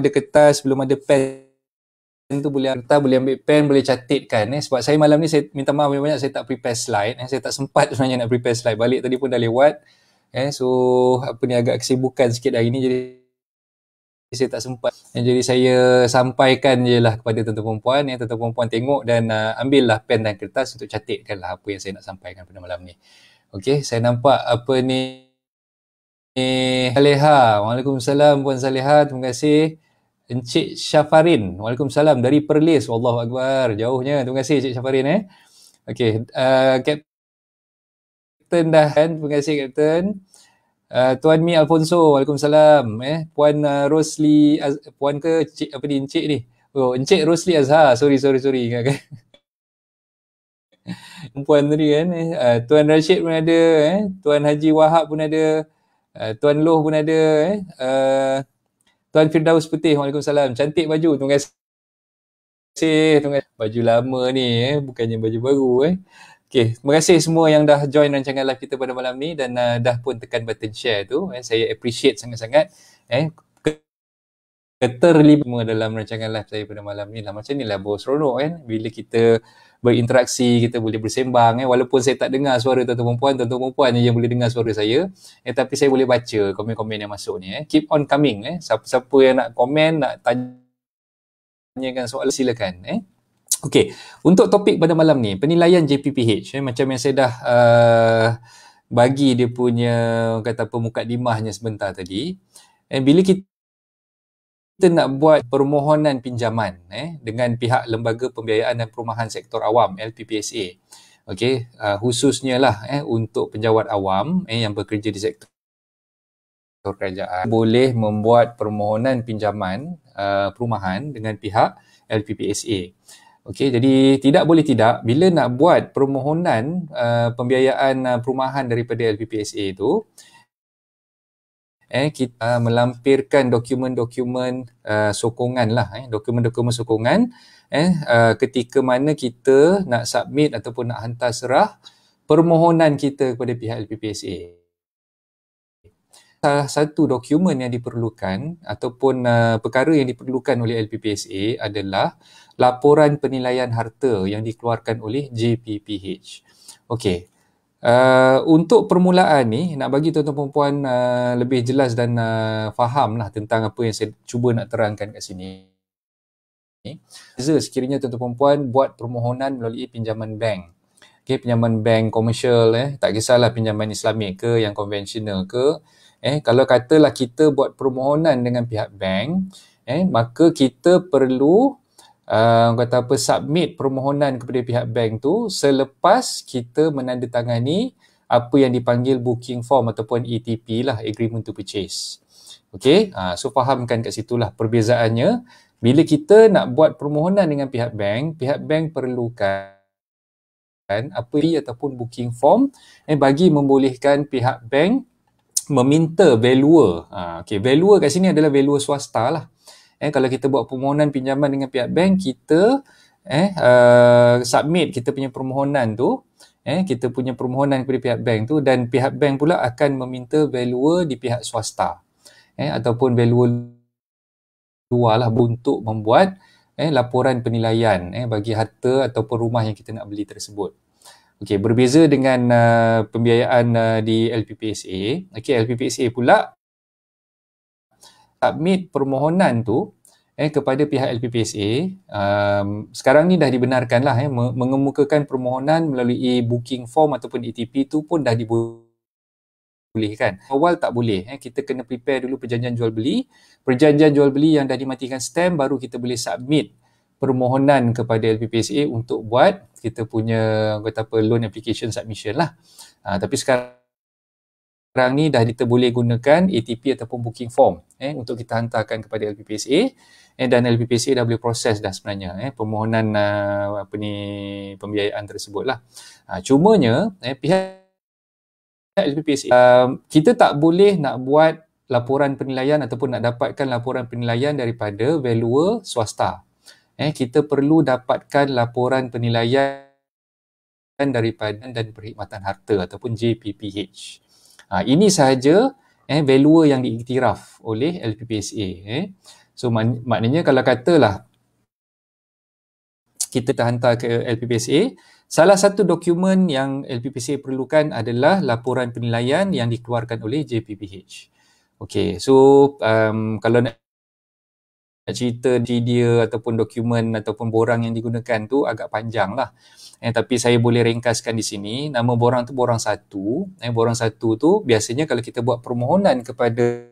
ada kertas, belum ada pen tu boleh hantar, boleh ambil pen, boleh catitkan eh. sebab saya malam ni saya minta maaf banyak-banyak saya tak prepare slide eh. saya tak sempat sebenarnya nak prepare slide balik tadi pun dah lewat eh. so apa ni agak kesibukan sikit hari ni jadi saya tak sempat eh, jadi saya sampaikan je lah kepada tuan-tuan perempuan ya. Eh. tuan-tuan perempuan tengok dan uh, ambillah pen dan kertas untuk catitkan lah apa yang saya nak sampaikan pada malam ni Okey, saya nampak apa ni Eh, Saleha. Waalaikumsalam Puan Saleha. Terima kasih. Encik Syafarin. Waalaikumsalam dari Perlis. Wallahu akbar. Jauhnya. Terima kasih Encik Syafarin eh. Okey, uh, Captain dah kan. Terima kasih Captain. Uh, Tuan Mi Alfonso. Waalaikumsalam eh. Puan uh, Rosli Az- puan ke Encik apa ni Encik ni? Oh, Encik Rosli Azhar. Sorry, sorry, sorry. Ingat kan? Puan tadi kan. Eh? Uh, Tuan Rashid pun ada. Eh? Tuan Haji Wahab pun ada. Uh, Tuan Loh pun ada. Eh? Uh, Tuan Firdaus Putih, Waalaikumsalam. Cantik baju, Tuan Gaisa. Terima kasih. Baju lama ni eh. Bukannya baju baru eh. Okay. Terima kasih semua yang dah join rancangan live kita pada malam ni dan uh, dah pun tekan button share tu. Eh. Saya appreciate sangat-sangat. Eh keterlibatan dalam rancangan live saya pada malam ni lah. Macam ni lah bos, seronok kan? Bila kita berinteraksi, kita boleh bersembang eh. Walaupun saya tak dengar suara tuan-tuan perempuan, tuan-tuan perempuan yang boleh dengar suara saya. Eh, tapi saya boleh baca komen-komen yang masuk ni eh. Keep on coming eh. Siapa-siapa yang nak komen, nak tanyakan soalan, silakan eh. Okey, untuk topik pada malam ni, penilaian JPPH eh, macam yang saya dah uh, bagi dia punya kata pemukadimahnya sebentar tadi. Eh, bila kita kita nak buat permohonan pinjaman eh, dengan pihak Lembaga Pembiayaan dan Perumahan Sektor Awam, LPPSA. Okey, uh, khususnya lah eh, untuk penjawat awam eh, yang bekerja di sektor kerajaan boleh membuat permohonan pinjaman uh, perumahan dengan pihak LPPSA. Okey, jadi tidak boleh tidak bila nak buat permohonan uh, pembiayaan uh, perumahan daripada LPPSA itu, eh kita uh, melampirkan dokumen-dokumen uh, sokongan lah eh dokumen-dokumen sokongan eh uh, ketika mana kita nak submit ataupun nak hantar serah permohonan kita kepada pihak LPPSA salah satu dokumen yang diperlukan ataupun uh, perkara yang diperlukan oleh LPPSA adalah laporan penilaian harta yang dikeluarkan oleh JPPH. Okey, Uh, untuk permulaan ni nak bagi tuan-tuan perempuan uh, lebih jelas dan uh, faham lah tentang apa yang saya cuba nak terangkan kat sini okay. sekiranya tuan-tuan perempuan buat permohonan melalui pinjaman bank okay, pinjaman bank komersial eh, tak kisahlah pinjaman islamik ke yang konvensional ke eh, kalau katalah kita buat permohonan dengan pihak bank eh, maka kita perlu uh, kata apa submit permohonan kepada pihak bank tu selepas kita menandatangani apa yang dipanggil booking form ataupun ETP lah agreement to purchase. Okey, uh, so fahamkan kat situlah perbezaannya bila kita nak buat permohonan dengan pihak bank, pihak bank perlukan apa apa ataupun booking form yang bagi membolehkan pihak bank meminta valuer. Ha, ah, okay, valuer kat sini adalah valuer swasta lah eh kalau kita buat permohonan pinjaman dengan pihak bank kita eh uh, submit kita punya permohonan tu eh kita punya permohonan kepada pihak bank tu dan pihak bank pula akan meminta valuer di pihak swasta eh ataupun valuer luar lah untuk membuat eh laporan penilaian eh bagi harta ataupun rumah yang kita nak beli tersebut okey berbeza dengan uh, pembiayaan uh, di LPPSA okey LPPSA pula submit permohonan tu eh kepada pihak LPPSA um, sekarang ni dah dibenarkan lah eh mengemukakan permohonan melalui booking form ataupun ETP tu pun dah dibolehkan. Awal tak boleh eh kita kena prepare dulu perjanjian jual beli. Perjanjian jual beli yang dah dimatikan stamp baru kita boleh submit permohonan kepada LPPSA untuk buat kita punya kata apa loan application submission lah. Uh, tapi sekarang sekarang ni dah kita boleh gunakan ATP ataupun booking form eh untuk kita hantarkan kepada LPPSA eh, dan LPPSA dah boleh proses dah sebenarnya eh permohonan uh, apa ni pembiayaan tersebut lah. Ha, cumanya eh pihak LPPSA uh, um, kita tak boleh nak buat laporan penilaian ataupun nak dapatkan laporan penilaian daripada valuer swasta. Eh kita perlu dapatkan laporan penilaian daripada dan perkhidmatan harta ataupun JPPH. Ha, ini sahaja eh, value yang diiktiraf oleh LPPSA. Eh. So mak- maknanya kalau katalah kita dah hantar ke LPPSA, salah satu dokumen yang LPPSA perlukan adalah laporan penilaian yang dikeluarkan oleh JPPH. Okay, so um, kalau nak cerita di dia ataupun dokumen ataupun borang yang digunakan tu agak panjang lah. Eh, tapi saya boleh ringkaskan di sini, nama borang tu borang satu. Eh, borang satu tu biasanya kalau kita buat permohonan kepada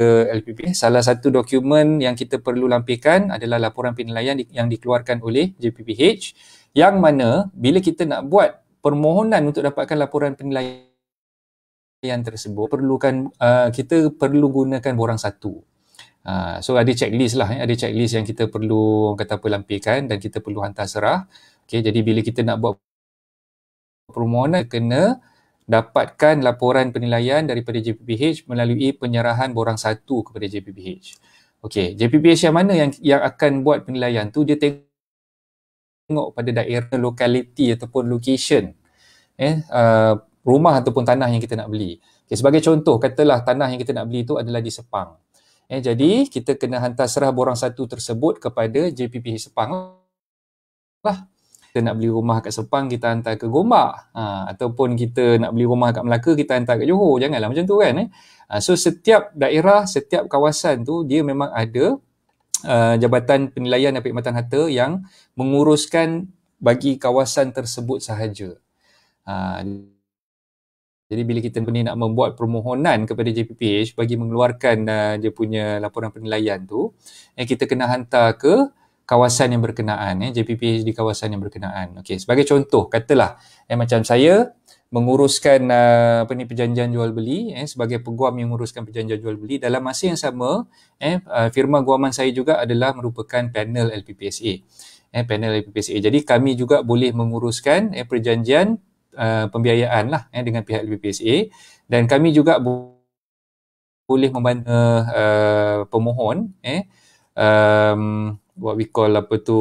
eh, LPP, salah satu dokumen yang kita perlu lampirkan adalah laporan penilaian di, yang dikeluarkan oleh JPPH yang mana bila kita nak buat permohonan untuk dapatkan laporan penilaian yang tersebut perlukan uh, kita perlu gunakan borang satu Ha, so ada checklist lah, eh. ada checklist yang kita perlu orang kata apa lampirkan dan kita perlu hantar serah. Okay, jadi bila kita nak buat permohonan, kena dapatkan laporan penilaian daripada JPPH melalui penyerahan borang satu kepada JPPH. Okay, JPPH yang mana yang yang akan buat penilaian tu dia tengok pada daerah locality ataupun location eh uh, rumah ataupun tanah yang kita nak beli. Okay, sebagai contoh katalah tanah yang kita nak beli itu adalah di Sepang. Eh, jadi hmm. kita kena hantar serah borang satu tersebut kepada JPPH Sepang lah. Kita nak beli rumah kat Sepang, kita hantar ke Gombak. Ha, ataupun kita nak beli rumah kat Melaka, kita hantar ke Johor. Janganlah macam tu kan. Eh? Ha, so setiap daerah, setiap kawasan tu dia memang ada uh, Jabatan Penilaian dan Perkhidmatan Harta yang menguruskan bagi kawasan tersebut sahaja. Ha, jadi bila kita ni nak membuat permohonan kepada JPPH bagi mengeluarkan uh, dia punya laporan penilaian tu, eh, kita kena hantar ke kawasan yang berkenaan, eh, JPPH di kawasan yang berkenaan. Okey, sebagai contoh, katalah eh, macam saya menguruskan uh, apa ni perjanjian jual beli eh sebagai peguam yang menguruskan perjanjian jual beli dalam masa yang sama eh uh, firma guaman saya juga adalah merupakan panel LPPSA eh panel LPPSA jadi kami juga boleh menguruskan eh perjanjian uh, pembiayaan lah eh, dengan pihak LBPSA dan kami juga bu- boleh membantu uh, uh, pemohon eh um, what we call apa tu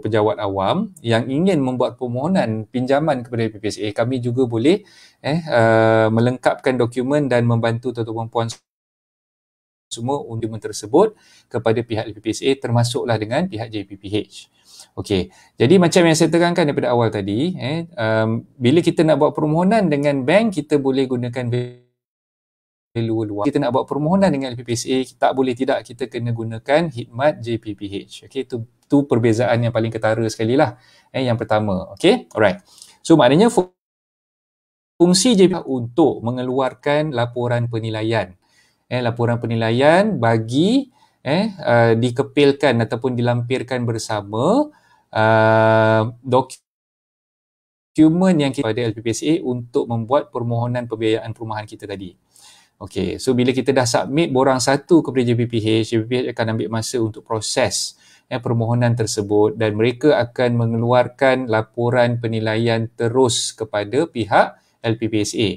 pejabat awam yang ingin membuat permohonan pinjaman kepada LBPSA kami juga boleh eh uh, melengkapkan dokumen dan membantu tuan-tuan puan-puan semua undangan tersebut kepada pihak LPPSA termasuklah dengan pihak JPPH. Okey. Jadi macam yang saya terangkan daripada awal tadi, eh um, bila kita nak buat permohonan dengan bank kita boleh gunakan luar-luar. Kita nak buat permohonan dengan LPPSA, tak boleh tidak kita kena gunakan hikmat JPPH. Okey, itu tu perbezaan yang paling ketara sekali lah. Eh, yang pertama. Okey, alright. So, maknanya fungsi JPPH untuk mengeluarkan laporan penilaian eh, laporan penilaian bagi eh, uh, dikepilkan ataupun dilampirkan bersama uh, dokumen yang kita ada LPPSA untuk membuat permohonan pembiayaan perumahan kita tadi. Okey, so bila kita dah submit borang satu kepada JPPH, JPPH akan ambil masa untuk proses eh, permohonan tersebut dan mereka akan mengeluarkan laporan penilaian terus kepada pihak LPPSA.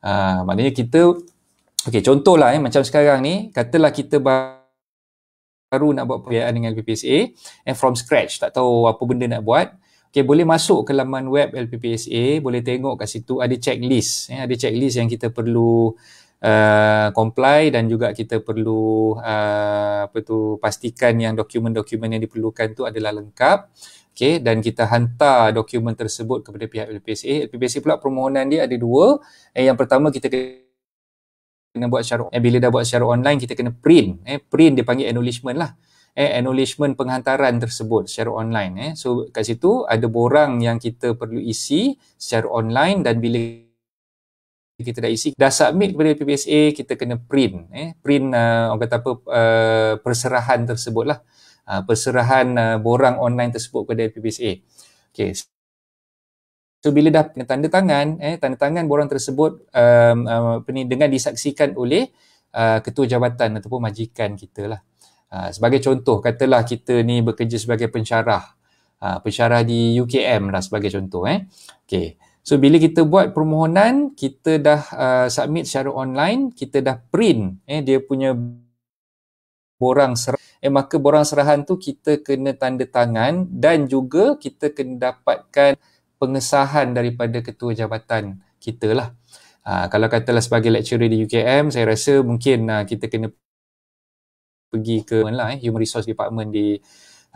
Uh, ah, maknanya kita Okey, contohlah eh, macam sekarang ni, katalah kita baru nak buat perbiayaan dengan LPPSA and eh, from scratch, tak tahu apa benda nak buat. Okey, boleh masuk ke laman web LPPSA, boleh tengok kat situ ada checklist. Eh, ada checklist yang kita perlu Uh, comply dan juga kita perlu uh, apa tu pastikan yang dokumen-dokumen yang diperlukan tu adalah lengkap okey dan kita hantar dokumen tersebut kepada pihak LPPSA LPPSA pula permohonan dia ada dua eh, yang pertama kita kena kena buat secara eh, bila dah buat secara online kita kena print eh print dia panggil acknowledgement lah eh acknowledgement penghantaran tersebut secara online eh so kat situ ada borang yang kita perlu isi secara online dan bila kita dah isi dah submit kepada PPSA kita kena print eh print uh, orang kata apa uh, perserahan tersebutlah uh, perserahan uh, borang online tersebut kepada PPSA. okey So bila dah tanda tangan, eh, tanda tangan borang tersebut um, um, dengan disaksikan oleh uh, ketua jabatan ataupun majikan kita lah. Uh, sebagai contoh, katalah kita ni bekerja sebagai pensyarah. Uh, pensyarah di UKM lah sebagai contoh. Eh. Okay. So bila kita buat permohonan, kita dah uh, submit secara online, kita dah print eh, dia punya borang serah eh maka borang serahan tu kita kena tanda tangan dan juga kita kena dapatkan pengesahan daripada ketua jabatan kita lah. Ha, kalau katalah sebagai lecturer di UKM, saya rasa mungkin ha, kita kena pergi ke mana lah, eh, Human Resource Department di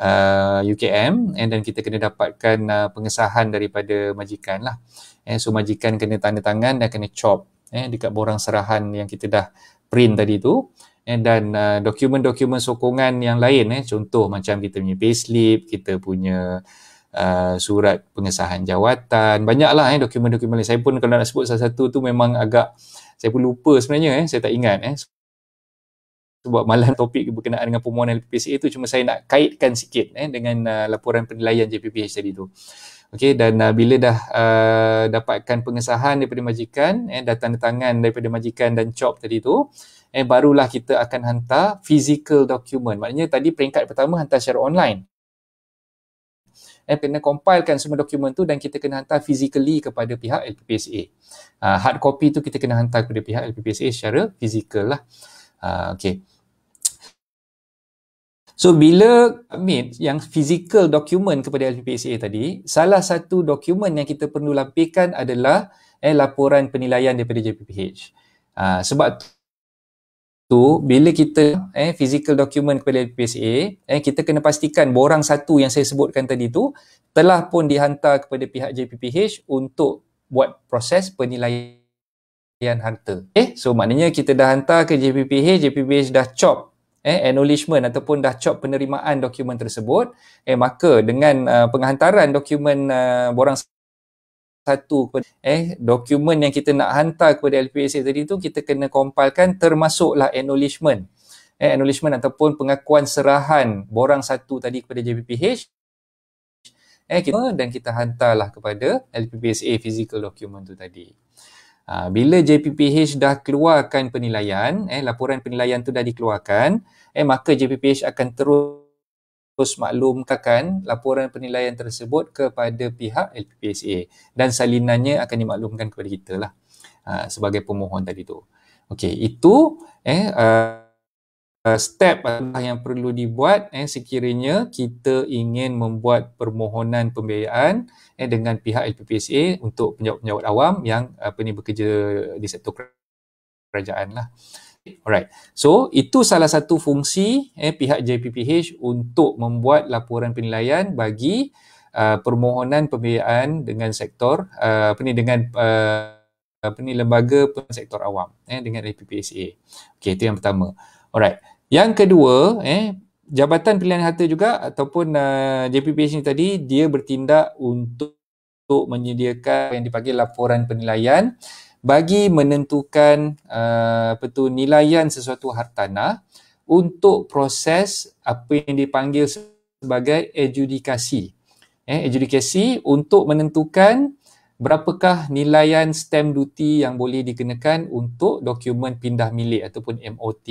uh, ha, UKM and then kita kena dapatkan uh, pengesahan daripada majikan lah. Eh, so majikan kena tanda tangan dan kena chop eh, dekat borang serahan yang kita dah print tadi tu and dan uh, ha, dokumen-dokumen sokongan yang lain eh, contoh macam kita punya payslip, kita punya uh, surat pengesahan jawatan banyaklah eh dokumen-dokumen lain saya pun kalau nak sebut satu-satu tu memang agak saya pun lupa sebenarnya eh saya tak ingat eh sebab malam topik berkenaan dengan permohonan LPPCA itu cuma saya nak kaitkan sikit eh dengan uh, laporan penilaian JPPH tadi tu Okey dan uh, bila dah uh, dapatkan pengesahan daripada majikan eh dah tanda tangan daripada majikan dan chop tadi tu eh barulah kita akan hantar physical document maknanya tadi peringkat pertama hantar secara online eh, kena compilekan semua dokumen tu dan kita kena hantar physically kepada pihak LPPSA. Uh, ah, hard copy tu kita kena hantar kepada pihak LPPSA secara physical lah. Uh, okay. So bila submit yang physical dokumen kepada LPPSA tadi, salah satu dokumen yang kita perlu lampirkan adalah eh, laporan penilaian daripada JPPH. Uh, ah, sebab tu bila kita eh physical document kepada PSA eh kita kena pastikan borang satu yang saya sebutkan tadi tu telah pun dihantar kepada pihak JPPH untuk buat proses penilaian harta. Eh okay? so maknanya kita dah hantar ke JPPH, JPPH dah chop eh acknowledgement ataupun dah chop penerimaan dokumen tersebut eh maka dengan uh, penghantaran dokumen uh, borang satu satu eh dokumen yang kita nak hantar kepada LPSA tadi tu kita kena kompilkan termasuklah acknowledgement eh acknowledgement ataupun pengakuan serahan borang satu tadi kepada JBPH eh kita dan kita hantarlah kepada LPPSA physical document tu tadi. Ha, bila JPPH dah keluarkan penilaian, eh laporan penilaian tu dah dikeluarkan, eh maka JPPH akan terus terus maklumkan laporan penilaian tersebut kepada pihak LPPSA dan salinannya akan dimaklumkan kepada kita lah uh, sebagai pemohon tadi tu. Okey, itu eh uh, step yang perlu dibuat eh sekiranya kita ingin membuat permohonan pembiayaan eh dengan pihak LPPSA untuk penjawat-penjawat awam yang apa ni bekerja di sektor kerajaan lah. Alright. So, itu salah satu fungsi eh pihak JPPH untuk membuat laporan penilaian bagi uh, permohonan pembiayaan dengan sektor uh, apa ni dengan uh, apa ni lembaga sektor awam eh dengan APPSA. Okay, itu yang pertama. Alright. Yang kedua, eh Jabatan Pilihan Harta juga ataupun uh, JPPH ni tadi dia bertindak untuk, untuk menyediakan yang dipanggil laporan penilaian bagi menentukan uh, apa tu nilaian sesuatu hartanah untuk proses apa yang dipanggil sebagai adjudikasi. Eh adjudikasi untuk menentukan berapakah nilaian stamp duty yang boleh dikenakan untuk dokumen pindah milik ataupun MOT.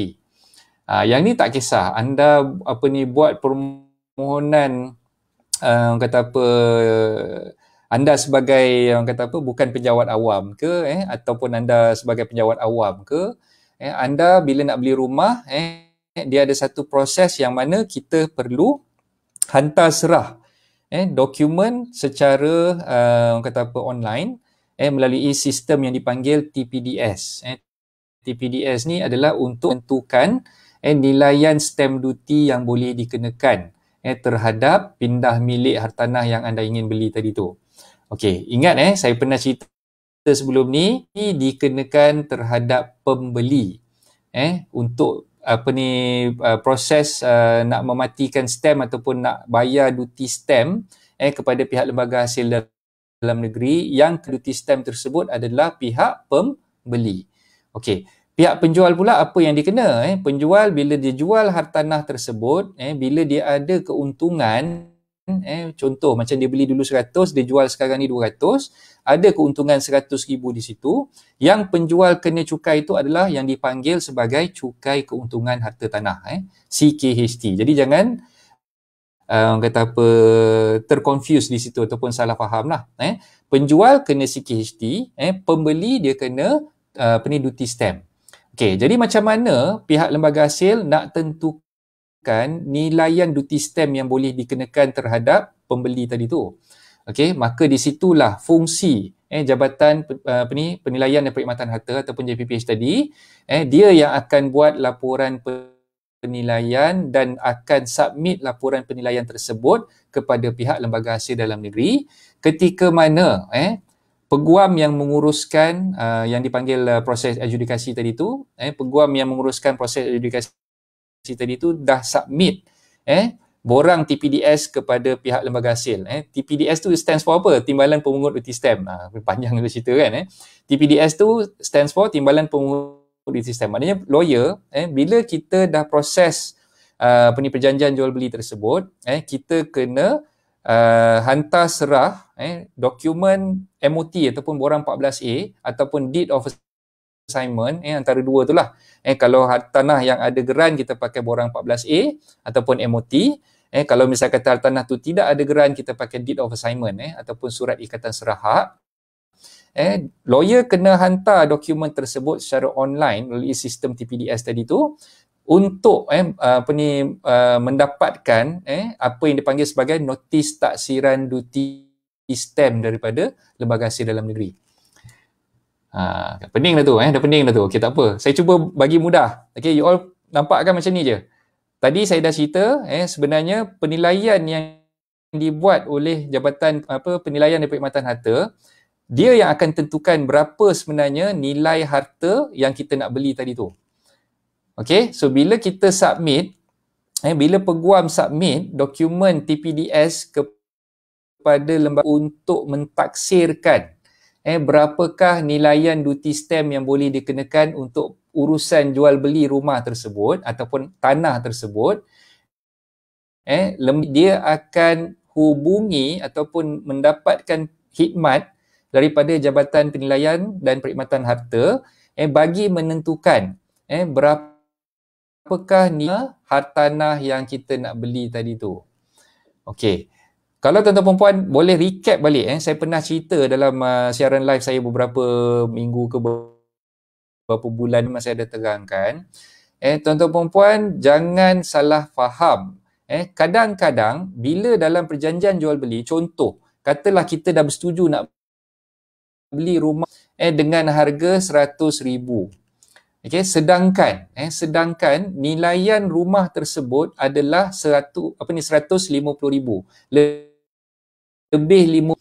Uh, ah, yang ni tak kisah anda apa ni buat permohonan uh, kata apa anda sebagai orang kata apa bukan penjawat awam ke eh ataupun anda sebagai penjawat awam ke eh anda bila nak beli rumah eh dia ada satu proses yang mana kita perlu hantar serah eh dokumen secara uh, orang kata apa online eh melalui sistem yang dipanggil TPDS eh TPDS ni adalah untuk tentukan eh nilaian stamp duty yang boleh dikenakan eh terhadap pindah milik hartanah yang anda ingin beli tadi tu Okey, ingat eh saya pernah cerita sebelum ni dikenakan terhadap pembeli eh untuk apa ni uh, proses uh, nak mematikan stem ataupun nak bayar duty stem eh kepada pihak lembaga hasil dalam negeri yang duty stem tersebut adalah pihak pembeli. Okey, pihak penjual pula apa yang dikena eh penjual bila dia jual hartanah tersebut eh bila dia ada keuntungan eh contoh macam dia beli dulu 100 dia jual sekarang ni 200 ada keuntungan ribu di situ yang penjual kena cukai itu adalah yang dipanggil sebagai cukai keuntungan harta tanah eh CKHT jadi jangan um, kata apa terconfuse di situ ataupun salah faham lah eh penjual kena CKHT eh pembeli dia kena uh, eh, apa stamp Okay, jadi macam mana pihak lembaga hasil nak tentukan menggunakan nilaian duty stamp yang boleh dikenakan terhadap pembeli tadi tu. Okey, maka di situlah fungsi eh jabatan eh, apa ni penilaian dan perkhidmatan harta ataupun JPPH tadi eh dia yang akan buat laporan penilaian dan akan submit laporan penilaian tersebut kepada pihak lembaga hasil dalam negeri ketika mana eh peguam yang menguruskan uh, yang dipanggil uh, proses adjudikasi tadi tu eh peguam yang menguruskan proses adjudikasi si tadi tu dah submit eh borang TPDS kepada pihak lembaga hasil eh TPDS tu stands for apa timbalan pemungut duty stamp ah panjang dia cerita kan eh TPDS tu stands for timbalan pemungut duty stamp maknanya lawyer eh bila kita dah proses ah, apa uh, ni perjanjian jual beli tersebut eh kita kena uh, hantar serah eh dokumen MOT ataupun borang 14A ataupun deed of assignment eh, antara dua tu lah. Eh, kalau tanah yang ada geran kita pakai borang 14A ataupun MOT. Eh, kalau misalkan tanah tu tidak ada geran kita pakai deed of assignment eh, ataupun surat ikatan serahak. Eh, lawyer kena hantar dokumen tersebut secara online melalui sistem TPDS tadi tu untuk eh, apa ni, uh, mendapatkan eh, apa yang dipanggil sebagai notis taksiran duty stamp daripada lembaga hasil dalam negeri. Ha, dah pening dah tu eh, dah pening dah tu. Okey tak apa. Saya cuba bagi mudah. Okey you all nampak kan macam ni je. Tadi saya dah cerita eh sebenarnya penilaian yang dibuat oleh jabatan apa penilaian daripada perkhidmatan harta dia yang akan tentukan berapa sebenarnya nilai harta yang kita nak beli tadi tu. Okay, so bila kita submit eh bila peguam submit dokumen TPDS kepada lembaga untuk mentaksirkan eh berapakah nilaian duty stamp yang boleh dikenakan untuk urusan jual beli rumah tersebut ataupun tanah tersebut eh dia akan hubungi ataupun mendapatkan khidmat daripada Jabatan Penilaian dan Perkhidmatan Harta eh bagi menentukan eh berapakah nilai hartanah yang kita nak beli tadi tu okey kalau tuan-tuan perempuan boleh recap balik eh saya pernah cerita dalam uh, siaran live saya beberapa minggu ke beberapa bulan masa saya ada terangkan eh tuan-tuan perempuan jangan salah faham eh kadang-kadang bila dalam perjanjian jual beli contoh katalah kita dah bersetuju nak beli rumah eh dengan harga 100,000 okey sedangkan eh sedangkan nilaian rumah tersebut adalah 100 apa ni 150,000 lebih lima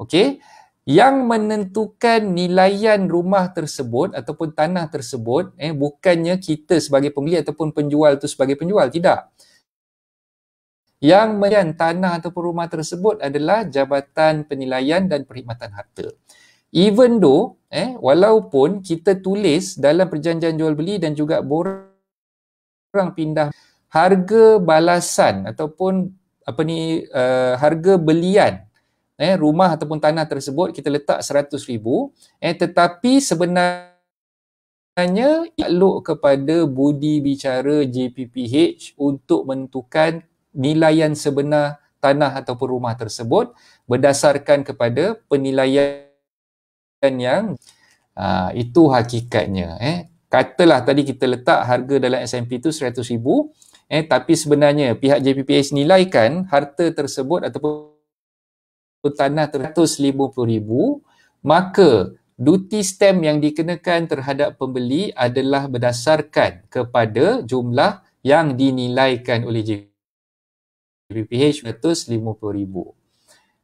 okey yang menentukan nilaian rumah tersebut ataupun tanah tersebut eh bukannya kita sebagai pembeli ataupun penjual tu sebagai penjual tidak yang menilai tanah ataupun rumah tersebut adalah jabatan penilaian dan perkhidmatan harta even though eh walaupun kita tulis dalam perjanjian jual beli dan juga borang pindah harga balasan ataupun apa ni uh, harga belian eh rumah ataupun tanah tersebut kita letak seratus ribu eh tetapi sebenarnya takluk kepada budi bicara JPPH untuk menentukan nilaian sebenar tanah ataupun rumah tersebut berdasarkan kepada penilaian yang aa, ha, itu hakikatnya eh katalah tadi kita letak harga dalam SMP tu 100 ribu eh tapi sebenarnya pihak JPPH nilaikan harta tersebut ataupun tanah 150,000 maka duty stamp yang dikenakan terhadap pembeli adalah berdasarkan kepada jumlah yang dinilaikan oleh JPPH 150,000.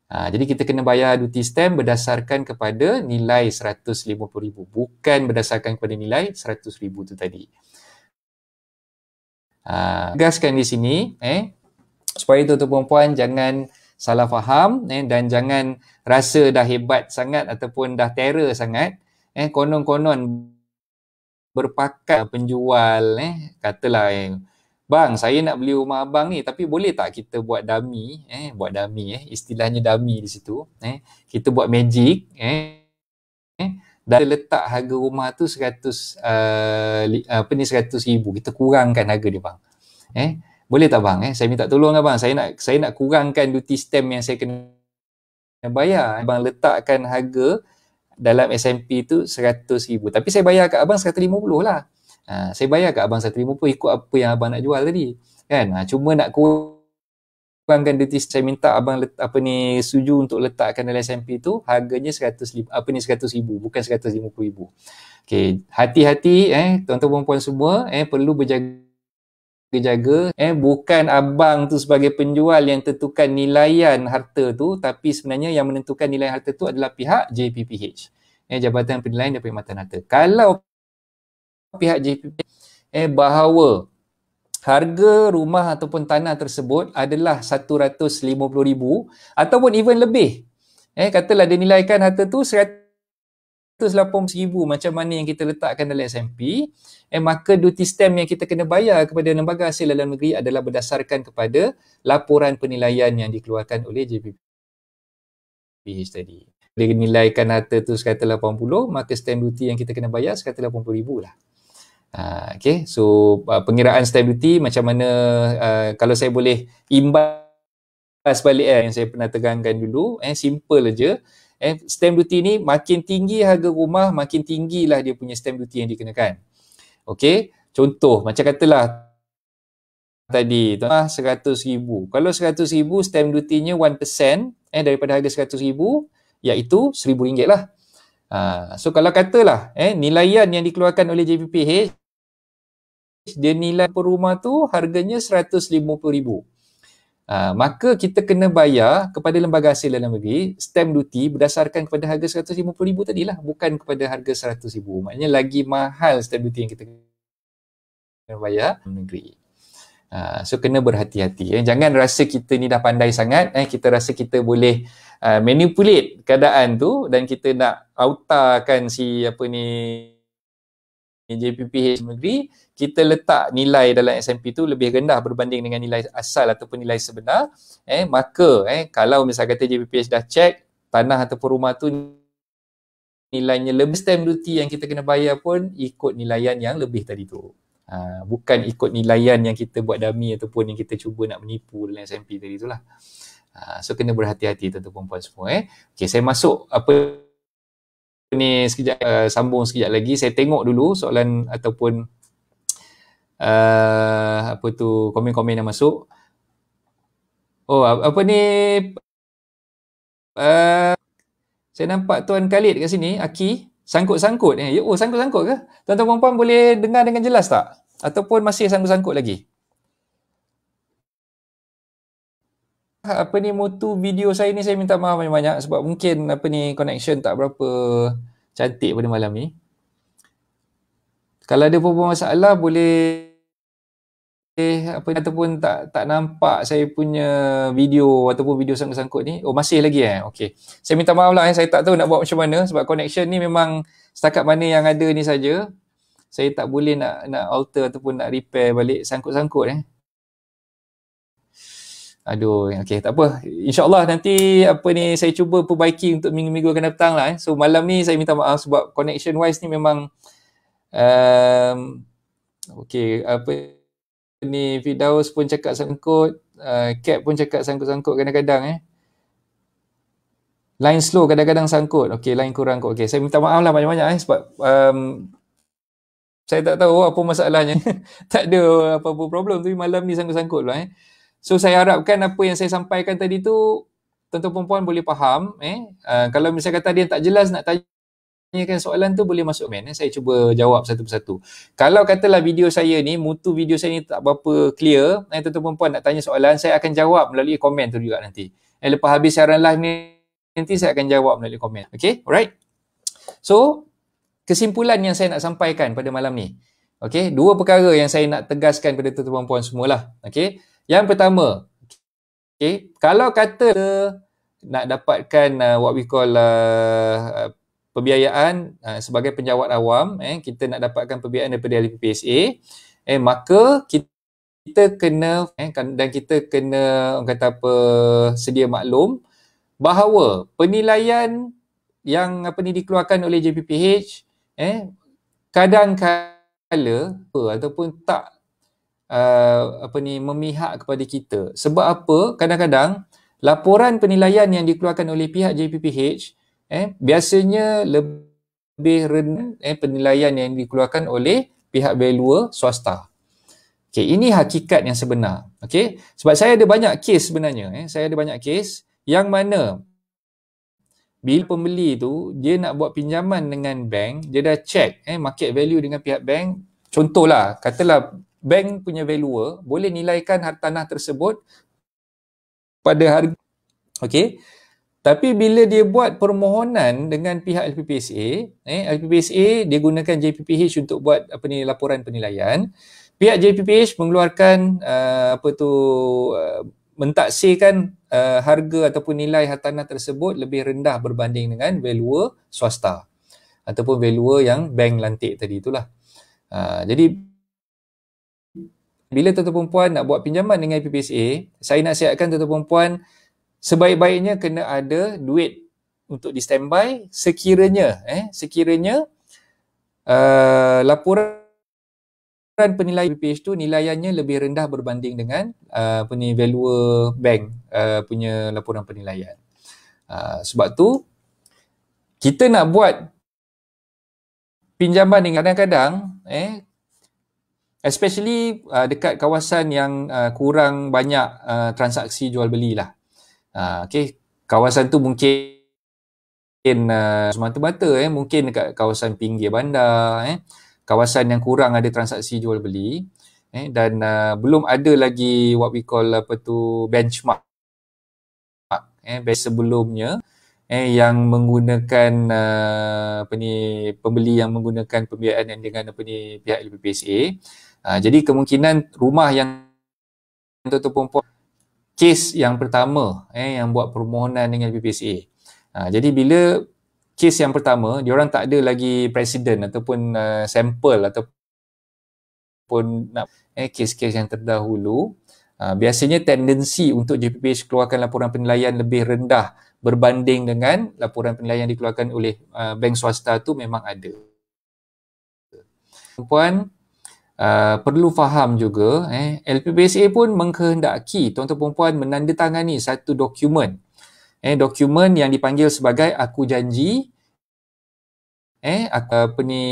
Ha, jadi kita kena bayar duty stamp berdasarkan kepada nilai RM150,000 bukan berdasarkan kepada nilai RM100,000 tu tadi. Ha, gaskan di sini eh, supaya tuan-tuan puan-puan jangan salah faham eh, dan jangan rasa dah hebat sangat ataupun dah terror sangat eh konon-konon berpakat penjual eh katalah eh, bang saya nak beli rumah abang ni tapi boleh tak kita buat dummy eh buat dummy eh istilahnya dummy di situ eh kita buat magic eh, eh dan letak harga rumah tu 100 uh, eh, apa ni 100 ribu kita kurangkan harga dia bang eh boleh tak bang eh saya minta tolong abang lah, saya nak saya nak kurangkan duty stamp yang saya kena bayar abang letakkan harga dalam SMP tu 100,000 tapi saya bayar kat abang 150 lah ha, saya bayar kat abang 150 ikut apa yang abang nak jual tadi kan ha, cuma nak kurangkan duty stamp saya minta abang let, apa ni Setuju untuk letakkan dalam SMP tu harganya 100 apa ni 100,000 bukan 150,000 Okay, hati-hati eh tuan-tuan puan semua eh perlu berjaga jaga eh bukan abang tu sebagai penjual yang tentukan nilaian harta tu tapi sebenarnya yang menentukan nilai harta tu adalah pihak JPPH eh jabatan penilaian dan perkhidmatan harta kalau pihak JPPH eh bahawa harga rumah ataupun tanah tersebut adalah 150000 ataupun even lebih eh katalah dinilaikan harta tu 100 180,000 macam mana yang kita letakkan dalam SMP eh, maka duty stamp yang kita kena bayar kepada lembaga hasil dalam negeri adalah berdasarkan kepada laporan penilaian yang dikeluarkan oleh JPPH tadi. Dia nilaikan harta tu sekata 80, maka stamp duty yang kita kena bayar sekata 80,000 lah. Uh, ha, okay, so uh, pengiraan stamp duty macam mana uh, kalau saya boleh imbas balik eh, yang saya pernah tegangkan dulu, eh, simple je eh, stamp duty ni makin tinggi harga rumah makin tinggilah dia punya stamp duty yang dikenakan Okey, contoh macam katalah tadi tu ah 100,000. Kalau 100,000 stamp duty-nya 1% eh daripada harga 100,000 iaitu RM1,000 lah. Ha, so kalau katalah eh nilaian yang dikeluarkan oleh JPPH dia nilai per rumah tu harganya 150,000. Uh, maka kita kena bayar kepada lembaga hasil dalam negeri stamp duty berdasarkan kepada harga RM150,000 tadi lah bukan kepada harga RM100,000 maknanya lagi mahal stamp duty yang kita kena bayar dalam negeri uh, so kena berhati-hati eh. jangan rasa kita ni dah pandai sangat eh. kita rasa kita boleh uh, manipulate keadaan tu dan kita nak autarkan si apa ni JPPH negeri kita letak nilai dalam SMP tu lebih rendah berbanding dengan nilai asal ataupun nilai sebenar eh maka eh kalau misalnya kata JPPH dah cek tanah ataupun rumah tu nilainya lebih stamp duty yang kita kena bayar pun ikut nilaian yang lebih tadi tu ha, bukan ikut nilaian yang kita buat dami ataupun yang kita cuba nak menipu dalam SMP tadi tu lah ha, so kena berhati-hati tuan-tuan puan semua eh okay, saya masuk apa ni sekejap uh, sambung sekejap lagi saya tengok dulu soalan ataupun uh, apa tu komen-komen yang masuk oh apa ni uh, saya nampak tuan Khalid kat sini Aki sangkut-sangkut eh oh sangkut-sangkut ke tuan-tuan puan boleh dengar dengan jelas tak ataupun masih sangkut-sangkut lagi apa ni mutu video saya ni saya minta maaf banyak-banyak sebab mungkin apa ni connection tak berapa cantik pada malam ni. Kalau ada apa-apa masalah boleh eh apa ni, ataupun tak tak nampak saya punya video ataupun video sangkut-sangkut ni. Oh masih lagi eh. Okey. Saya minta maaf lah eh saya tak tahu nak buat macam mana sebab connection ni memang setakat mana yang ada ni saja. Saya tak boleh nak nak alter ataupun nak repair balik sangkut-sangkut eh. Aduh, okey tak apa. InsyaAllah nanti apa ni saya cuba perbaiki untuk minggu-minggu akan datang lah. Eh. So malam ni saya minta maaf sebab connection wise ni memang um, okey apa ni Fidaus pun cakap sangkut. Uh, Cap pun cakap sangkut-sangkut kadang-kadang eh. Line slow kadang-kadang sangkut. Okey line kurang kot. Okey saya minta maaf lah banyak-banyak eh sebab um, saya tak tahu apa masalahnya. tak ada apa-apa problem tapi malam ni sangkut-sangkut lah eh. So saya harapkan apa yang saya sampaikan tadi tu tuan-tuan puan boleh faham eh. Uh, kalau misalnya kata dia tak jelas nak tanyakan soalan tu boleh masuk komen eh. Saya cuba jawab satu persatu. Kalau katalah video saya ni mutu video saya ni tak berapa clear eh tuan-tuan puan nak tanya soalan saya akan jawab melalui komen tu juga nanti. Eh lepas habis siaran live ni nanti saya akan jawab melalui komen. Okay alright. So kesimpulan yang saya nak sampaikan pada malam ni. Okay, dua perkara yang saya nak tegaskan pada tuan-tuan puan semualah. Okay, yang pertama, okay, kalau kata nak dapatkan uh, what we call uh, uh, pembiayaan uh, sebagai penjawat awam, eh, kita nak dapatkan pembiayaan daripada LPPSA, eh, maka kita kita kena eh, kan, dan kita kena orang kata apa sedia maklum bahawa penilaian yang apa ni dikeluarkan oleh JPPH eh kadang kala ataupun tak uh, apa ni memihak kepada kita sebab apa kadang-kadang laporan penilaian yang dikeluarkan oleh pihak JPPH eh biasanya lebih rendah eh penilaian yang dikeluarkan oleh pihak valuer swasta okey ini hakikat yang sebenar okey sebab saya ada banyak kes sebenarnya eh saya ada banyak kes yang mana bil pembeli tu dia nak buat pinjaman dengan bank dia dah check eh market value dengan pihak bank contohlah katalah bank punya valuer boleh nilaikan hartanah tersebut pada harga okey tapi bila dia buat permohonan dengan pihak LPPSA eh LPPSA dia gunakan JPPH untuk buat apa ni laporan penilaian pihak JPPH mengeluarkan uh, apa tu uh, mentaksirkan uh, harga ataupun nilai hartanah tersebut lebih rendah berbanding dengan valuer swasta ataupun valuer yang bank lantik tadi itulah uh, jadi bila tuan-tuan perempuan nak buat pinjaman dengan PPSA, saya nasihatkan tuan-tuan perempuan sebaik-baiknya kena ada duit untuk di standby sekiranya eh sekiranya uh, laporan penilaian BPH tu nilaiannya lebih rendah berbanding dengan uh, punya value bank uh, punya laporan penilaian. Uh, sebab tu kita nak buat pinjaman dengan kadang-kadang eh especially uh, dekat kawasan yang uh, kurang banyak uh, transaksi jual beli lah. Uh, okay, kawasan tu mungkin mungkin uh, semata-mata eh mungkin dekat kawasan pinggir bandar eh kawasan yang kurang ada transaksi jual beli eh dan uh, belum ada lagi what we call apa tu benchmark eh best sebelumnya eh yang menggunakan uh, apa ni pembeli yang menggunakan pembiayaan dengan apa ni pihak LPPSA Ha, jadi kemungkinan rumah yang tuan-tuan perempuan kes yang pertama eh, yang buat permohonan dengan PPSA. Ha, jadi bila kes yang pertama, orang tak ada lagi presiden ataupun uh, sampel ataupun nak eh, kes-kes yang terdahulu, ha, biasanya tendensi untuk JPPH keluarkan laporan penilaian lebih rendah berbanding dengan laporan penilaian yang dikeluarkan oleh uh, bank swasta tu memang ada. Puan, Uh, perlu faham juga eh LPBSA pun menghendaki tuan-tuan puan menandatangani satu dokumen eh dokumen yang dipanggil sebagai aku janji eh apa ni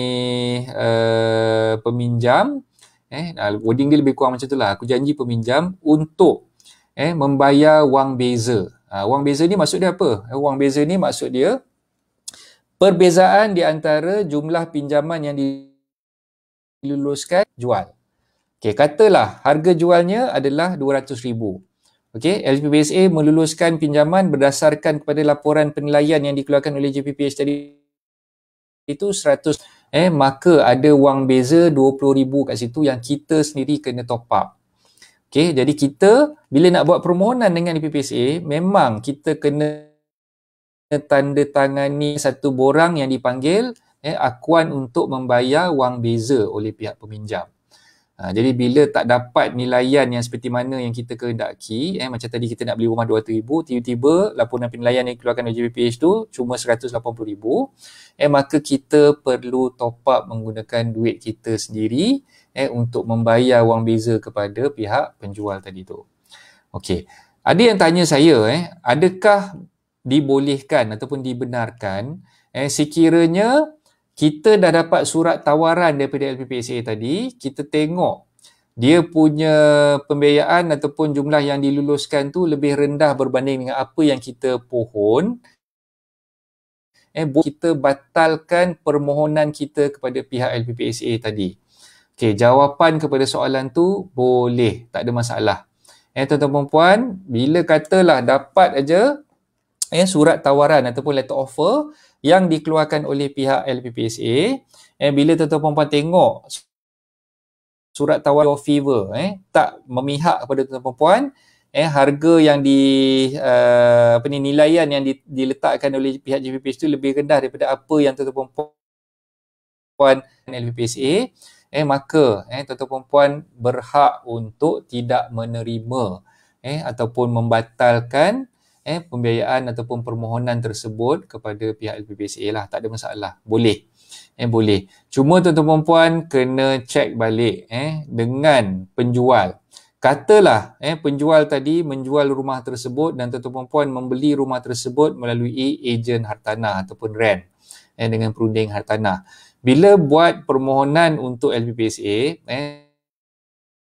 uh, peminjam eh ah, wording dia lebih kurang macam tu lah. aku janji peminjam untuk eh membayar wang beza uh, wang beza ni maksud dia apa eh, wang beza ni maksud dia perbezaan di antara jumlah pinjaman yang di diluluskan jual. Okey, katalah harga jualnya adalah RM200,000. Okey, LPBSA meluluskan pinjaman berdasarkan kepada laporan penilaian yang dikeluarkan oleh JPPH tadi itu 100 eh maka ada wang beza 20000 kat situ yang kita sendiri kena top up. Okey, jadi kita bila nak buat permohonan dengan LPBSA memang kita kena tanda tangani satu borang yang dipanggil eh, akuan untuk membayar wang beza oleh pihak peminjam. Ha, jadi bila tak dapat nilaian yang seperti mana yang kita kehendaki, eh, macam tadi kita nak beli rumah RM200,000, tiba-tiba laporan penilaian yang dikeluarkan oleh GBPH tu cuma RM180,000, eh, maka kita perlu top up menggunakan duit kita sendiri eh, untuk membayar wang beza kepada pihak penjual tadi tu. Okey, ada yang tanya saya, eh, adakah dibolehkan ataupun dibenarkan eh, sekiranya kita dah dapat surat tawaran daripada LPPSA tadi, kita tengok dia punya pembiayaan ataupun jumlah yang diluluskan tu lebih rendah berbanding dengan apa yang kita pohon. Eh, kita batalkan permohonan kita kepada pihak LPPSA tadi. Okay, jawapan kepada soalan tu boleh, tak ada masalah. Eh, tuan-tuan puan, bila katalah dapat aja eh, surat tawaran ataupun letter offer yang dikeluarkan oleh pihak LPPSA eh, bila tuan-tuan perempuan tengok surat tawaran your fever eh, tak memihak kepada tuan-tuan perempuan eh, harga yang di uh, apa ni, nilaian yang di, diletakkan oleh pihak JPPS itu lebih rendah daripada apa yang tuan-tuan perempuan LPPSA eh, maka eh, tuan-tuan perempuan berhak untuk tidak menerima eh, ataupun membatalkan eh pembiayaan ataupun permohonan tersebut kepada pihak LPPSA lah tak ada masalah boleh eh boleh cuma tuan-tuan puan kena cek balik eh dengan penjual katalah eh penjual tadi menjual rumah tersebut dan tuan-tuan puan membeli rumah tersebut melalui ejen hartanah ataupun rent eh dengan perunding hartanah bila buat permohonan untuk LPPSA eh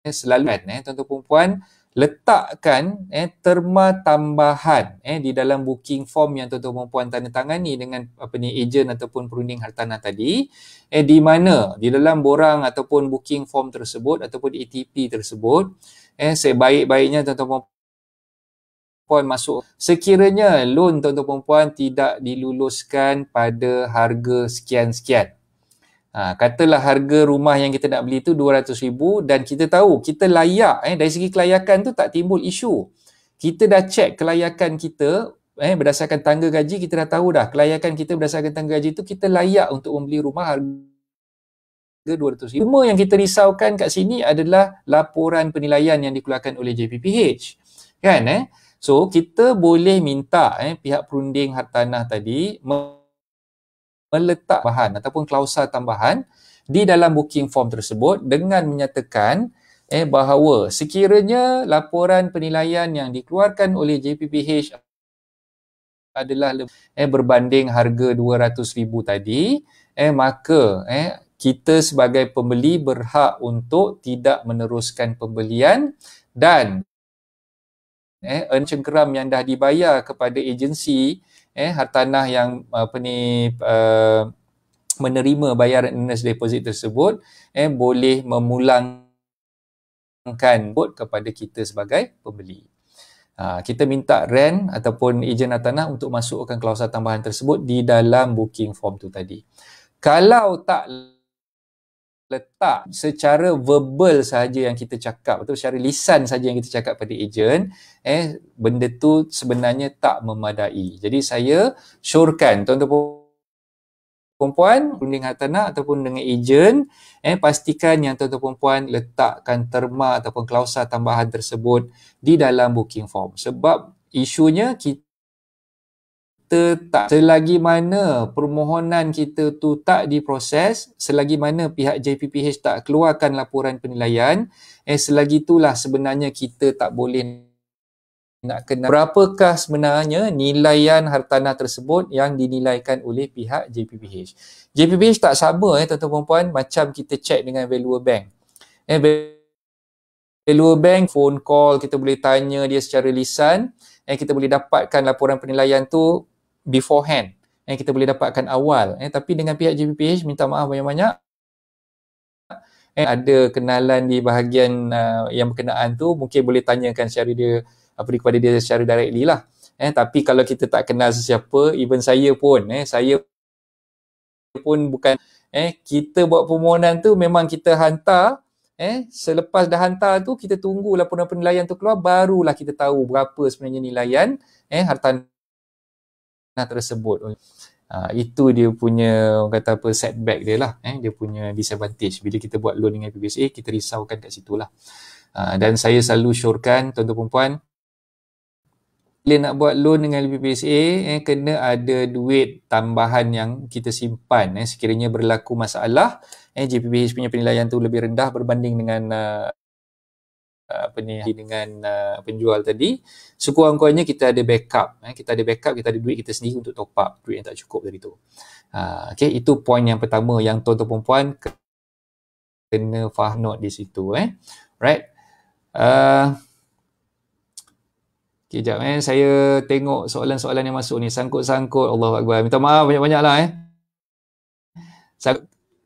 selalu kan eh tuan-tuan puan letakkan eh terma tambahan eh di dalam booking form yang tuan-tuan dan puan tanda tangani dengan apa ni ejen ataupun perunding hartanah tadi eh di mana di dalam borang ataupun booking form tersebut ataupun ATP tersebut eh sebaik-baiknya tuan-tuan dan puan masuk sekiranya loan tuan-tuan dan puan tidak diluluskan pada harga sekian-sekian Ha, katalah harga rumah yang kita nak beli tu RM200,000 dan kita tahu kita layak eh, dari segi kelayakan tu tak timbul isu. Kita dah cek kelayakan kita eh, berdasarkan tangga gaji kita dah tahu dah kelayakan kita berdasarkan tangga gaji tu kita layak untuk membeli rumah harga RM200,000. Cuma yang kita risaukan kat sini adalah laporan penilaian yang dikeluarkan oleh JPPH. Kan eh? So kita boleh minta eh, pihak perunding hartanah tadi meletak bahan ataupun klausa tambahan di dalam booking form tersebut dengan menyatakan eh bahawa sekiranya laporan penilaian yang dikeluarkan oleh JPPH adalah eh berbanding harga 200,000 tadi eh maka eh kita sebagai pembeli berhak untuk tidak meneruskan pembelian dan eh earn cengkeram yang dah dibayar kepada agensi eh hartanah yang apa ni uh, menerima bayaran earnest deposit tersebut eh boleh memulangkan bot kepada kita sebagai pembeli. Ha, kita minta rent ataupun ejen hartanah untuk masukkan klausa tambahan tersebut di dalam booking form tu tadi. Kalau tak letak secara verbal saja yang kita cakap atau secara lisan saja yang kita cakap pada ejen eh benda tu sebenarnya tak memadai. Jadi saya syorkan tuan-tuan perempuan runding hartanah ataupun dengan ejen eh pastikan yang tuan-tuan perempuan letakkan terma ataupun klausa tambahan tersebut di dalam booking form sebab isunya kita tak. selagi mana permohonan kita tu tak diproses selagi mana pihak JPPH tak keluarkan laporan penilaian eh selagi itulah sebenarnya kita tak boleh nak kenal berapakah sebenarnya nilaian hartanah tersebut yang dinilaikan oleh pihak JPPH JPPH tak sama eh tuan-tuan perempuan macam kita check dengan valuer bank eh valuer bank phone call kita boleh tanya dia secara lisan eh kita boleh dapatkan laporan penilaian tu beforehand yang kita boleh dapatkan awal eh tapi dengan pihak JPPH minta maaf banyak-banyak eh ada kenalan di bahagian uh, yang berkenaan tu mungkin boleh tanyakan secara dia apa kepada dia secara directly lah eh tapi kalau kita tak kenal sesiapa even saya pun eh saya pun bukan eh kita buat permohonan tu memang kita hantar eh selepas dah hantar tu kita tunggu laporan penilaian tu keluar barulah kita tahu berapa sebenarnya nilaian eh hartanah tanah tersebut. Uh, itu dia punya orang kata apa setback dia lah eh dia punya disadvantage bila kita buat loan dengan PBSA kita risaukan kat situ lah uh, dan saya selalu syorkan tuan-tuan perempuan bila nak buat loan dengan PBSA eh, kena ada duit tambahan yang kita simpan eh, sekiranya berlaku masalah eh, JPBH punya penilaian tu lebih rendah berbanding dengan uh, Eh, apa ni dengan uh, penjual tadi sekurang-kurangnya kita ada backup eh. kita ada backup kita ada duit kita sendiri untuk top up duit yang tak cukup dari tu uh, okay. itu poin yang pertama yang tuan-tuan perempuan kena faham note di situ eh. right uh, okay, jap, eh. saya tengok soalan-soalan yang masuk ni sangkut-sangkut Allah Akbar minta maaf banyak banyaklah eh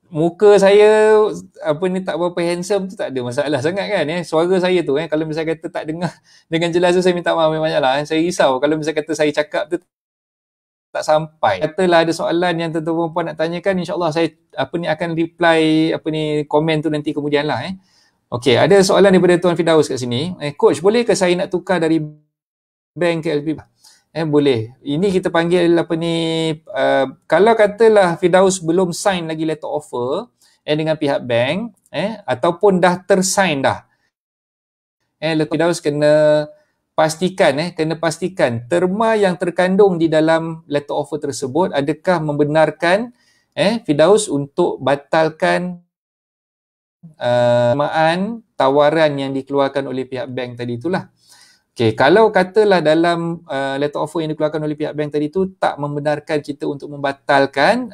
muka saya apa ni tak berapa handsome tu tak ada masalah sangat kan eh suara saya tu eh kalau misalnya kata tak dengar dengan jelas tu saya minta maaf banyak lah eh. saya risau kalau misalnya kata saya cakap tu tak sampai katalah ada soalan yang tuan-tuan perempuan nak tanyakan insyaAllah saya apa ni akan reply apa ni komen tu nanti kemudian lah eh Okey, ada soalan daripada Tuan Fidaus kat sini. Eh, coach, boleh ke saya nak tukar dari bank ke LPB? eh boleh ini kita panggil apa ni uh, kalau katalah Fidaus belum sign lagi letter offer eh dengan pihak bank eh ataupun dah tersign dah eh letter Fidaus kena pastikan eh kena pastikan terma yang terkandung di dalam letter offer tersebut adakah membenarkan eh Fidaus untuk batalkan uh, eh, termaan tawaran yang dikeluarkan oleh pihak bank tadi itulah Okay, kalau katalah dalam uh, letter offer yang dikeluarkan oleh pihak bank tadi tu tak membenarkan kita untuk membatalkan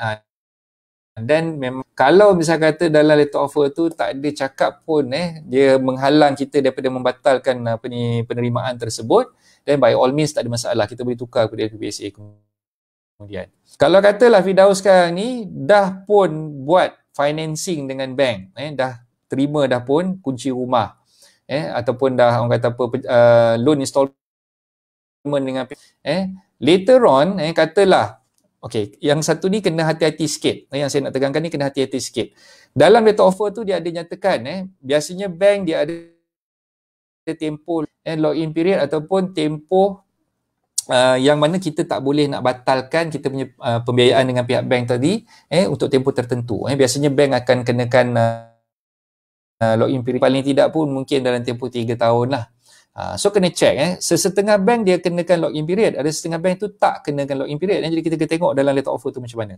dan uh, memang kalau misalnya kata dalam letter offer tu tak ada cakap pun eh dia menghalang kita daripada membatalkan apa uh, ni penerimaan tersebut then by all means tak ada masalah kita boleh tukar kepada FBSA kemudian. Kalau katalah Fidaus sekarang ni dah pun buat financing dengan bank eh dah terima dah pun kunci rumah eh ataupun dah orang kata apa uh, loan installment dengan eh later on eh katalah okey yang satu ni kena hati-hati sikit eh, yang saya nak tegangkan ni kena hati-hati sikit dalam letter offer tu dia ada nyatakan eh biasanya bank dia ada tempoh eh login period ataupun tempoh Uh, yang mana kita tak boleh nak batalkan kita punya uh, pembiayaan dengan pihak bank tadi eh untuk tempoh tertentu eh biasanya bank akan kenakan uh, Ah, login period paling tidak pun mungkin dalam tempoh 3 tahun lah uh, so kena check eh sesetengah bank dia kenakan login period ada setengah bank tu tak kenakan login period eh? jadi kita kena tengok dalam letter offer tu macam mana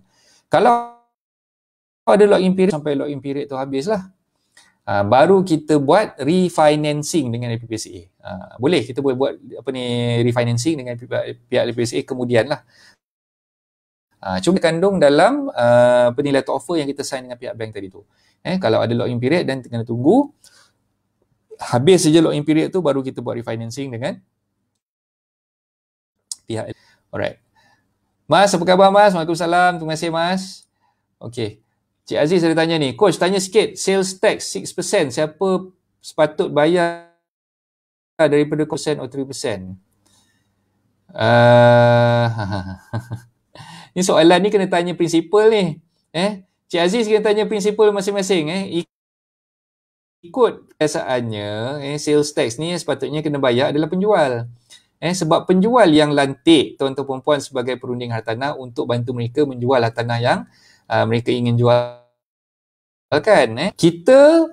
kalau ada login period sampai login period tu habis lah uh, ah, baru kita buat refinancing dengan APPSA uh, boleh kita boleh buat apa ni refinancing dengan pihak APPSA kemudian lah uh, cuma kandung dalam uh, penilai offer yang kita sign dengan pihak bank tadi tu eh kalau ada lock in period dan kena tunggu habis saja lock in period tu baru kita buat refinancing dengan pihak alright mas apa khabar mas Waalaikumsalam. terima kasih mas Okay, cik aziz ada tanya ni coach tanya sikit sales tax 6% siapa sepatut bayar daripada 0% atau 3% Uh, ini soalan ni kena tanya prinsipal ni eh Cik Aziz kena tanya prinsipal masing-masing eh. Ikut perasaannya, eh, sales tax ni yang sepatutnya kena bayar adalah penjual. Eh, sebab penjual yang lantik tuan-tuan perempuan sebagai perunding hartanah untuk bantu mereka menjual hartanah yang uh, mereka ingin jual. Kan, eh. Kita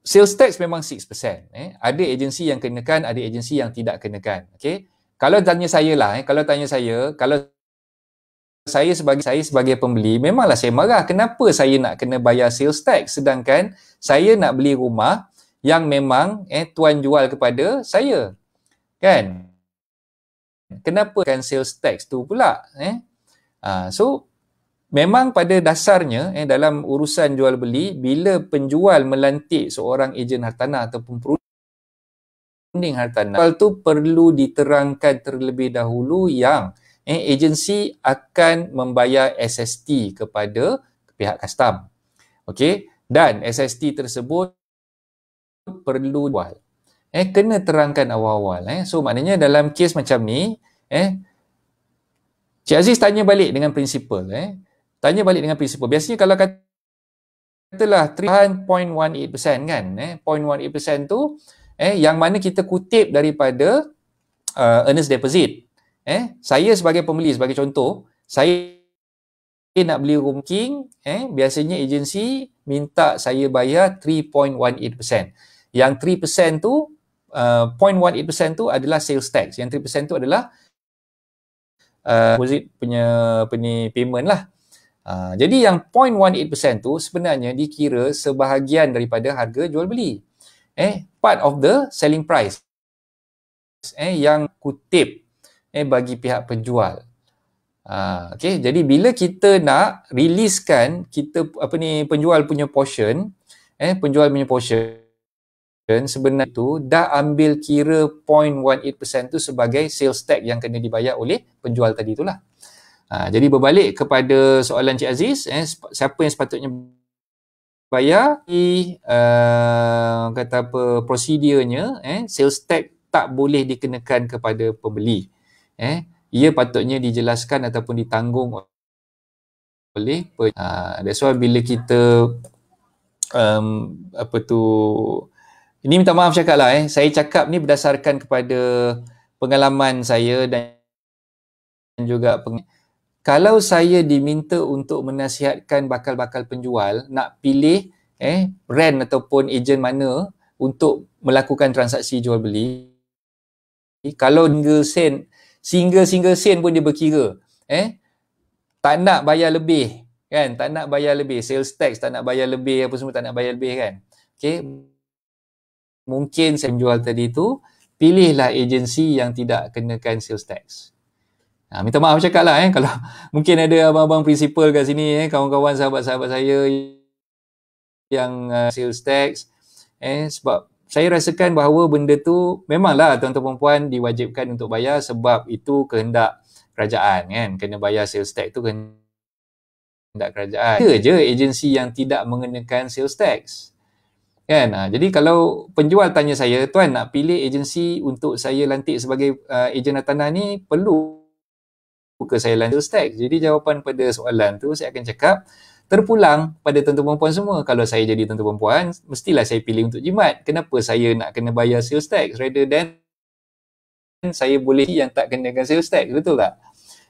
sales tax memang 6%. Eh. Ada agensi yang kenakan, ada agensi yang tidak kenakan. Okay? Kalau tanya saya lah, eh, kalau tanya saya, kalau saya sebagai saya sebagai pembeli memanglah saya marah kenapa saya nak kena bayar sales tax sedangkan saya nak beli rumah yang memang eh tuan jual kepada saya kan kenapa kan sales tax tu pula eh uh, so memang pada dasarnya eh dalam urusan jual beli bila penjual melantik seorang ejen hartanah ataupun perunding hartanah hal tu perlu diterangkan terlebih dahulu yang eh, agensi akan membayar SST kepada pihak custom. Okey, dan SST tersebut perlu jual. Eh, kena terangkan awal-awal. Eh. So, maknanya dalam kes macam ni, eh, Cik Aziz tanya balik dengan prinsipal. Eh. Tanya balik dengan prinsipal. Biasanya kalau kata katalah 3.18% kan eh 0.18% tu eh yang mana kita kutip daripada uh, earnest deposit eh saya sebagai pembeli sebagai contoh saya nak beli room king eh biasanya agensi minta saya bayar 3.18% yang 3% tu uh, 0.18% tu adalah sales tax yang 3% tu adalah uh, deposit uh, punya payment lah uh, jadi yang 0.18% tu sebenarnya dikira sebahagian daripada harga jual beli eh part of the selling price eh yang kutip eh bagi pihak penjual. Uh, ha, okay, jadi bila kita nak riliskan kita apa ni penjual punya portion, eh penjual punya portion sebenarnya tu dah ambil kira 0.18% tu sebagai sales tax yang kena dibayar oleh penjual tadi itulah. Uh, ha, jadi berbalik kepada soalan Cik Aziz, eh siapa yang sepatutnya bayar? I uh, eh, kata apa prosedurnya eh sales tax tak boleh dikenakan kepada pembeli eh ia patutnya dijelaskan ataupun ditanggung oleh uh, that's why bila kita um, apa tu ini minta maaf cakap lah eh saya cakap ni berdasarkan kepada pengalaman saya dan juga peng- kalau saya diminta untuk menasihatkan bakal-bakal penjual nak pilih eh brand ataupun ejen mana untuk melakukan transaksi jual beli kalau single sen single-single sen pun dia berkira eh tak nak bayar lebih kan tak nak bayar lebih sales tax tak nak bayar lebih apa semua tak nak bayar lebih kan okay mungkin saya jual tadi tu pilihlah agensi yang tidak kenakan sales tax ha, minta maaf cakap lah eh kalau mungkin ada abang-abang principal kat sini eh kawan-kawan sahabat-sahabat saya yang uh, sales tax eh sebab saya rasakan bahawa benda tu memanglah tuan-tuan perempuan diwajibkan untuk bayar sebab itu kehendak kerajaan kan kena bayar sales tax tu kehendak kerajaan ada je agensi yang tidak mengenakan sales tax kan ha, jadi kalau penjual tanya saya tuan nak pilih agensi untuk saya lantik sebagai uh, ejen hartanah ni perlu ke saya lantik sales tax jadi jawapan pada soalan tu saya akan cakap terpulang pada tentu perempuan semua. Kalau saya jadi tentu perempuan, mestilah saya pilih untuk jimat. Kenapa saya nak kena bayar sales tax rather than saya boleh yang tak kena dengan sales tax, betul tak?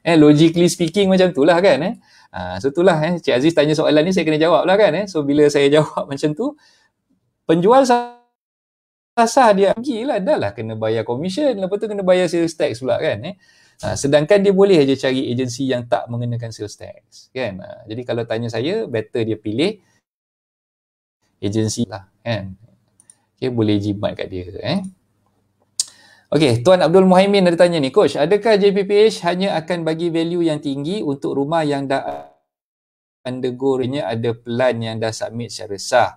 Eh, logically speaking macam tu lah kan. Eh? Ha, so tu lah, eh? Cik Aziz tanya soalan ni, saya kena jawab lah kan. Eh? So bila saya jawab macam tu, penjual sah, sah dia pergi lah, dah lah kena bayar commission, lepas tu kena bayar sales tax pula kan. Eh? Ha, sedangkan dia boleh aja cari agensi yang tak mengenakan sales tax kan ha, jadi kalau tanya saya better dia pilih agensi lah kan okay, boleh jimat kat dia eh Okey, Tuan Abdul Muhaimin ada tanya ni, Coach, adakah JPPH hanya akan bagi value yang tinggi untuk rumah yang dah undergo ada plan yang dah submit secara sah?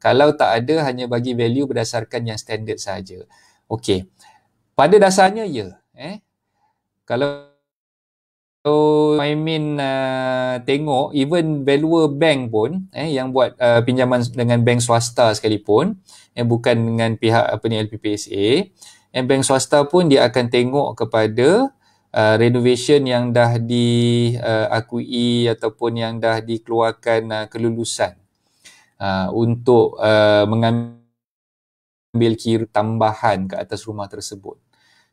Kalau tak ada, hanya bagi value berdasarkan yang standard saja. Okay, pada dasarnya ya. Eh? kalau so, I mean uh, tengok even valuer bank pun eh yang buat uh, pinjaman dengan bank swasta sekalipun yang eh, bukan dengan pihak apa ni LPPSA eh, bank swasta pun dia akan tengok kepada uh, renovation yang dah diakui uh, ataupun yang dah dikeluarkan uh, kelulusan uh, untuk uh, mengambil kira tambahan ke atas rumah tersebut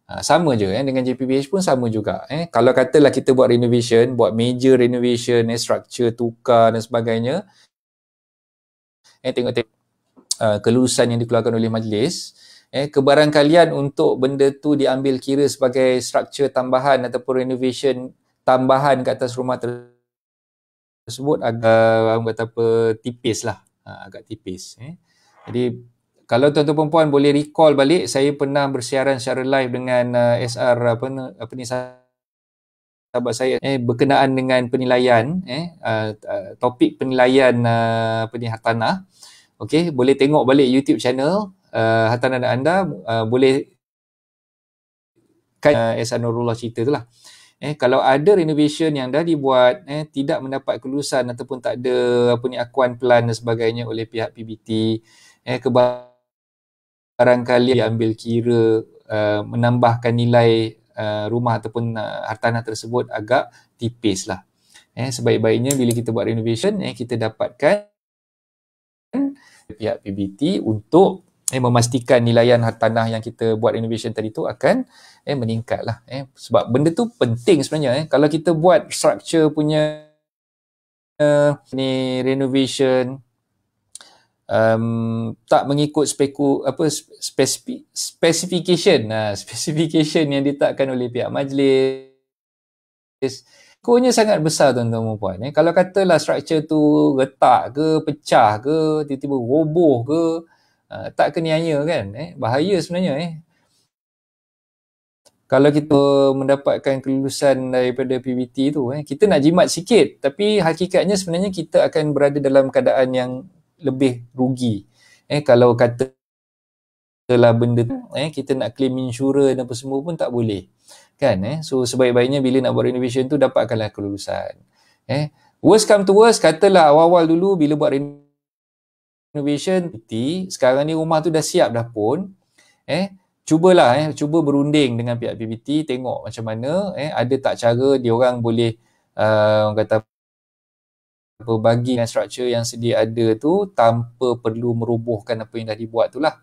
Ha, sama je eh, dengan JPBH pun sama juga. Eh. Kalau katalah kita buat renovation, buat major renovation, eh, structure, tukar dan sebagainya. Eh, tengok tengok uh, kelulusan yang dikeluarkan oleh majlis. Eh, kebarangkalian untuk benda tu diambil kira sebagai structure tambahan ataupun renovation tambahan ke atas rumah tersebut agak apa tipis lah. Ha, agak tipis. Eh. Jadi kalau tuan-tuan perempuan boleh recall balik saya pernah bersiaran secara live dengan uh, SR apa apa ni sahabat saya eh berkenaan dengan penilaian eh uh, uh, topik penilaian uh, apa ni hartanah okey boleh tengok balik YouTube channel uh, hartanah dan anda uh, boleh kan uh, SR Nurullah cerita tu lah eh kalau ada renovation yang dah dibuat eh tidak mendapat kelulusan ataupun tak ada apa ni akuan pelan dan sebagainya oleh pihak PBT eh kebal- barangkali diambil kira uh, menambahkan nilai uh, rumah ataupun uh, hartanah tersebut agak tipis lah. Eh, sebaik-baiknya bila kita buat renovation, eh, kita dapatkan pihak PBT untuk eh, memastikan nilaian hartanah yang kita buat renovation tadi tu akan eh, meningkat lah. Eh. Sebab benda tu penting sebenarnya. Eh. Kalau kita buat structure punya uh, ni renovation, um, tak mengikut speku apa spesifik specification uh, specification yang ditetapkan oleh pihak majlis Kuanya sangat besar tuan-tuan dan puan. Eh, kalau katalah struktur tu retak ke, pecah ke, tiba-tiba roboh ke, uh, tak keniaya kan? Eh, bahaya sebenarnya. Eh. Kalau kita mendapatkan kelulusan daripada PBT tu, eh, kita nak jimat sikit. Tapi hakikatnya sebenarnya kita akan berada dalam keadaan yang lebih rugi eh kalau kata telah benda eh kita nak claim insurans apa semua pun tak boleh kan eh so sebaik-baiknya bila nak buat renovation tu dapatkanlah kelulusan eh worst come to worst katalah awal-awal dulu bila buat renovation peti sekarang ni rumah tu dah siap dah pun eh cubalah eh cuba berunding dengan pihak PBT tengok macam mana eh ada tak cara dia orang boleh uh, orang kata berbagi dengan structure yang sedia ada tu tanpa perlu merubuhkan apa yang dah dibuat tu lah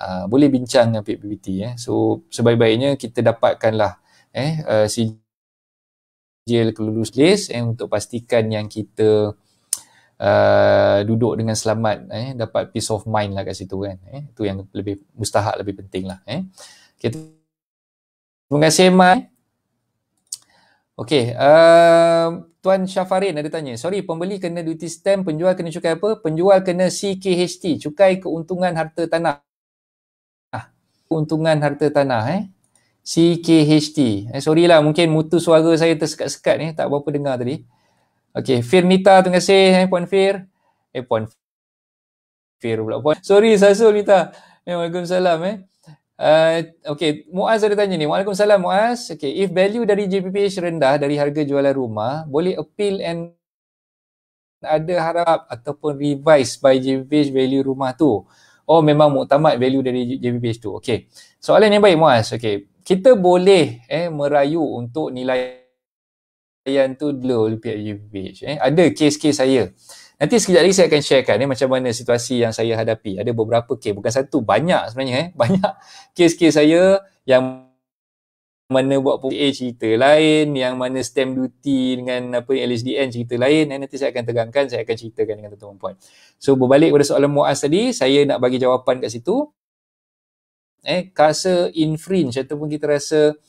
uh, boleh bincang dengan PPPT ya. Eh. so sebaik-baiknya kita dapatkan lah eh uh, sijil kelulus list eh, untuk pastikan yang kita uh, duduk dengan selamat eh dapat peace of mind lah kat situ kan eh tu yang lebih mustahak lebih penting lah eh kita okay. terima kasih Mai Okay, uh, ah, Tuan Syafarin ada tanya, sorry pembeli kena duty stamp, penjual kena cukai apa? Penjual kena CKHT, cukai keuntungan harta tanah. Ah, keuntungan harta tanah eh. CKHT. Eh, sorry lah mungkin mutu suara saya tersekat-sekat ni, eh. tak berapa dengar tadi. Okay, Fir Nita terima kasih eh Puan Fir. Eh Puan Fir pula. Puan. Sorry Sasul Nita. Eh, Waalaikumsalam eh. Eh, okay, Muaz ada tanya ni. Waalaikumsalam Muaz. Okay, if value dari JPPH rendah dari harga jualan rumah, boleh appeal and ada harap ataupun revise by JPPH value rumah tu. Oh, memang muktamad value dari JPPH tu. Okay. Soalan yang baik Muaz. Okay. Kita boleh eh merayu untuk nilai yang tu dulu oleh pihak JPPH. Eh. Ada kes-kes saya. Nanti sekejap lagi saya akan sharekan ni eh, macam mana situasi yang saya hadapi. Ada beberapa kes, bukan satu, banyak sebenarnya eh. Banyak kes-kes saya yang mana buat PA cerita lain, yang mana stamp duty dengan apa LHDN cerita lain. Eh, nanti saya akan tegangkan, saya akan ceritakan dengan tuan-tuan puan. So berbalik pada soalan Muaz tadi, saya nak bagi jawapan kat situ. Eh, kasa infringe ataupun kita rasa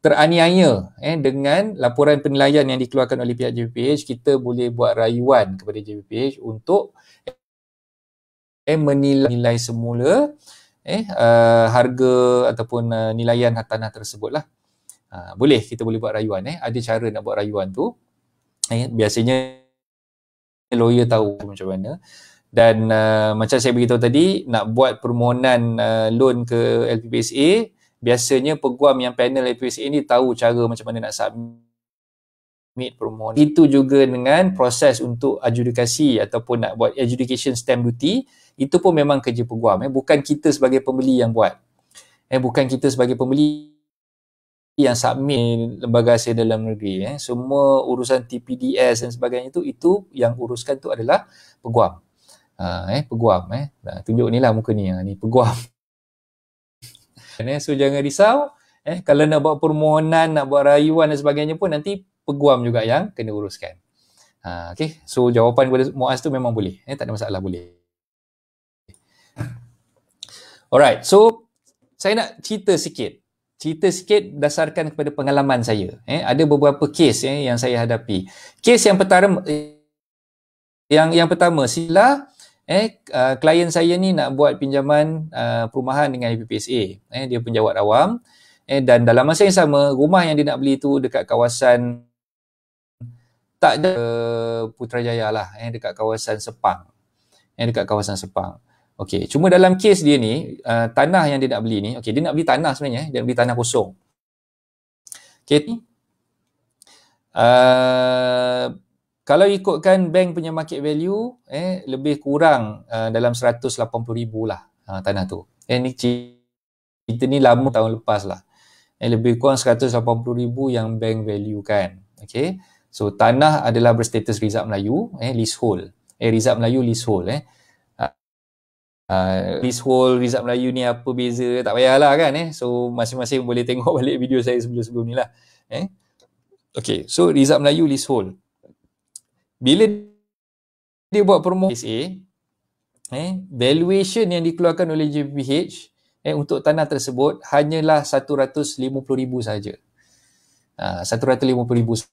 teraniaya eh dengan laporan penilaian yang dikeluarkan oleh pihak JPPH kita boleh buat rayuan kepada JPPH untuk eh menilai semula eh uh, harga ataupun uh, nilaian tanah tersebutlah. Uh, boleh kita boleh buat rayuan eh ada cara nak buat rayuan tu. Eh biasanya lawyer tahu macam mana dan uh, macam saya beritahu tadi nak buat permohonan uh, loan ke LPPSA biasanya peguam yang panel APC ini tahu cara macam mana nak submit permohonan. Itu juga dengan proses untuk adjudikasi ataupun nak buat adjudication stamp duty, itu pun memang kerja peguam. Eh. Bukan kita sebagai pembeli yang buat. Eh, bukan kita sebagai pembeli yang submit lembaga hasil dalam negeri. Eh. Semua urusan TPDS dan sebagainya itu, itu yang uruskan tu adalah peguam. Ha, eh, peguam. Eh. Nah, tunjuk ni lah muka ni. Ah, ni peguam. Eh, so jangan risau. Eh, kalau nak buat permohonan, nak buat rayuan dan sebagainya pun nanti peguam juga yang kena uruskan. Ha, okay. So jawapan kepada Muaz tu memang boleh. Eh, tak ada masalah boleh. Alright. So saya nak cerita sikit. Cerita sikit dasarkan kepada pengalaman saya. Eh, ada beberapa kes eh, yang saya hadapi. Kes yang pertama, eh, yang yang pertama sila eh uh, klien saya ni nak buat pinjaman uh, perumahan dengan APPSA eh dia penjawat awam eh dan dalam masa yang sama rumah yang dia nak beli tu dekat kawasan tak ada Putrajaya lah eh dekat kawasan Sepang eh dekat kawasan Sepang okey cuma dalam kes dia ni uh, tanah yang dia nak beli ni okey dia nak beli tanah sebenarnya eh, dia nak beli tanah kosong okey uh, kalau ikutkan bank punya market value eh lebih kurang uh, dalam 180,000 lah uh, tanah tu. Eh ni kita ni lama tahun lepas lah. Eh lebih kurang 180,000 yang bank value kan. Okay. So tanah adalah berstatus rizab Melayu eh leasehold. Eh rizab Melayu leasehold eh. Uh, leasehold, rizab Melayu ni apa beza tak payahlah kan eh. So masing-masing boleh tengok balik video saya sebelum-sebelum ni lah. Eh. Okay. So rizab Melayu leasehold bila dia buat permohonan SA eh valuation yang dikeluarkan oleh JPH eh untuk tanah tersebut hanyalah 150,000 saja. Ah 150,000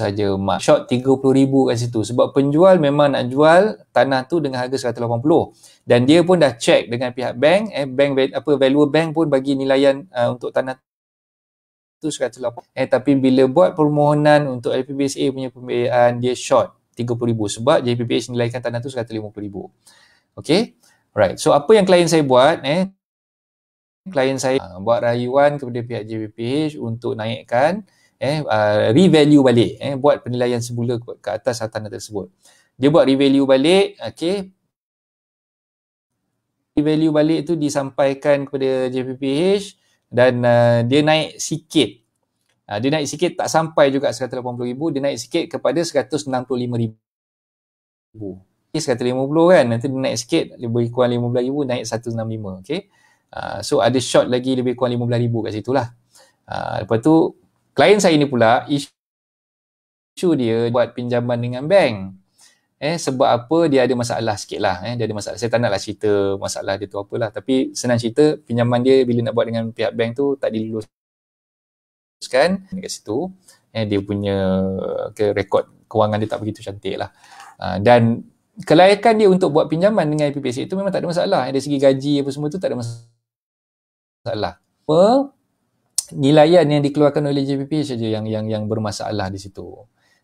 saja mak short 30,000 kat situ sebab penjual memang nak jual tanah tu dengan harga 180 dan dia pun dah check dengan pihak bank eh bank apa value bank pun bagi nilaian uh, untuk tanah tu tu 108. Eh tapi bila buat permohonan untuk LPBSA punya pembiayaan dia short 30,000 sebab JPPH nilaikan tanah tu 150,000. Okay. Right. So apa yang klien saya buat eh klien saya uh, buat rayuan kepada pihak JPPH untuk naikkan eh uh, revalue balik eh buat penilaian semula ke, ke atas tanah tersebut. Dia buat revalue balik, Okay, Revalue balik tu disampaikan kepada JPPH, dan uh, dia naik sikit uh, dia naik sikit tak sampai juga 180,000 dia naik sikit kepada 165,000 okay, 150 kan nanti dia naik sikit lebih kurang 15,000 naik 165 okay. Uh, so ada short lagi lebih kurang 15,000 kat situ lah uh, lepas tu klien saya ni pula isu dia buat pinjaman dengan bank eh sebab apa dia ada masalah sikit lah eh dia ada masalah saya tak naklah cerita masalah dia tu apalah tapi senang cerita pinjaman dia bila nak buat dengan pihak bank tu tak diluluskan dekat situ eh dia punya ke rekod kewangan dia tak begitu cantik lah uh, ah, dan kelayakan dia untuk buat pinjaman dengan IPPC itu memang tak ada masalah eh, dari segi gaji apa semua tu tak ada masalah apa nilaian yang dikeluarkan oleh JPP saja yang yang yang bermasalah di situ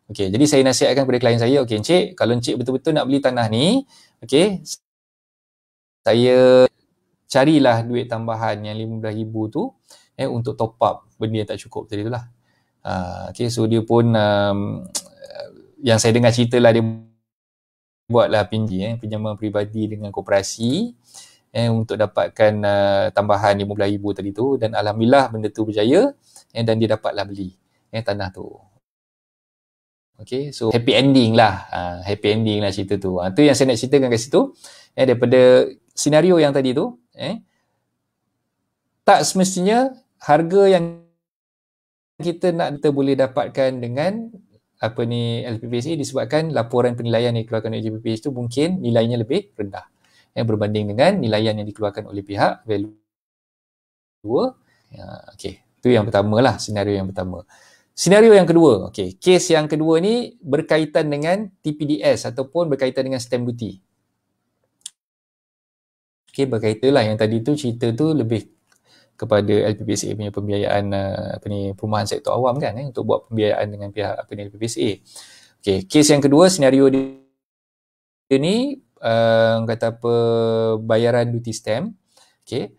Okey, jadi saya nasihatkan kepada klien saya, okey encik, kalau encik betul-betul nak beli tanah ni, okey, saya carilah duit tambahan yang RM15,000 tu eh, untuk top up benda yang tak cukup tadi tu lah. Uh, ha, okay, so dia pun um, yang saya dengar cerita lah dia buatlah pinji eh, pinjaman peribadi dengan koperasi eh, untuk dapatkan uh, tambahan RM15,000 tadi tu dan Alhamdulillah benda tu berjaya eh, dan dia dapatlah beli eh, tanah tu. Okay, so happy ending lah. Ha, happy ending lah cerita tu. Ha, tu yang saya nak ceritakan kat situ. Eh, daripada senario yang tadi tu, eh, tak semestinya harga yang kita nak kita boleh dapatkan dengan apa ni LPPC disebabkan laporan penilaian yang dikeluarkan oleh LPPC tu mungkin nilainya lebih rendah eh, berbanding dengan nilaian yang dikeluarkan oleh pihak value 2 ya, okay. tu yang pertama lah senario yang pertama Senario yang kedua, okay, kes yang kedua ni berkaitan dengan TPDS ataupun berkaitan dengan stamp duty. Okay, berkaitan lah yang tadi tu cerita tu lebih kepada LPPSA punya pembiayaan eh, apa ni perumahan sektor awam kan eh, untuk buat pembiayaan dengan pihak apa ni LPPSA. Okay, kes yang kedua senario dia ni uh, kata apa bayaran duty stamp. Okay,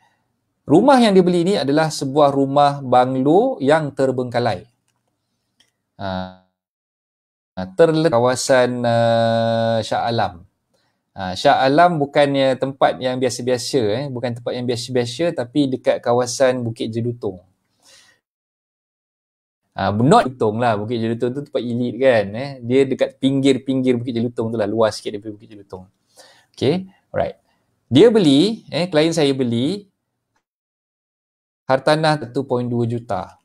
rumah yang dia beli ni adalah sebuah rumah banglo yang terbengkalai. Ah, terletak kawasan uh, Shah Alam. Uh, Shah Alam bukannya tempat yang biasa-biasa eh, bukan tempat yang biasa-biasa tapi dekat kawasan Bukit Jelutong. Uh, not Jelutong lah, Bukit Jelutong tu tempat elit kan. Eh. Dia dekat pinggir-pinggir Bukit Jelutong tu lah, luas sikit daripada Bukit Jelutong. Okay, alright. Dia beli, eh, klien saya beli hartanah 1.2 juta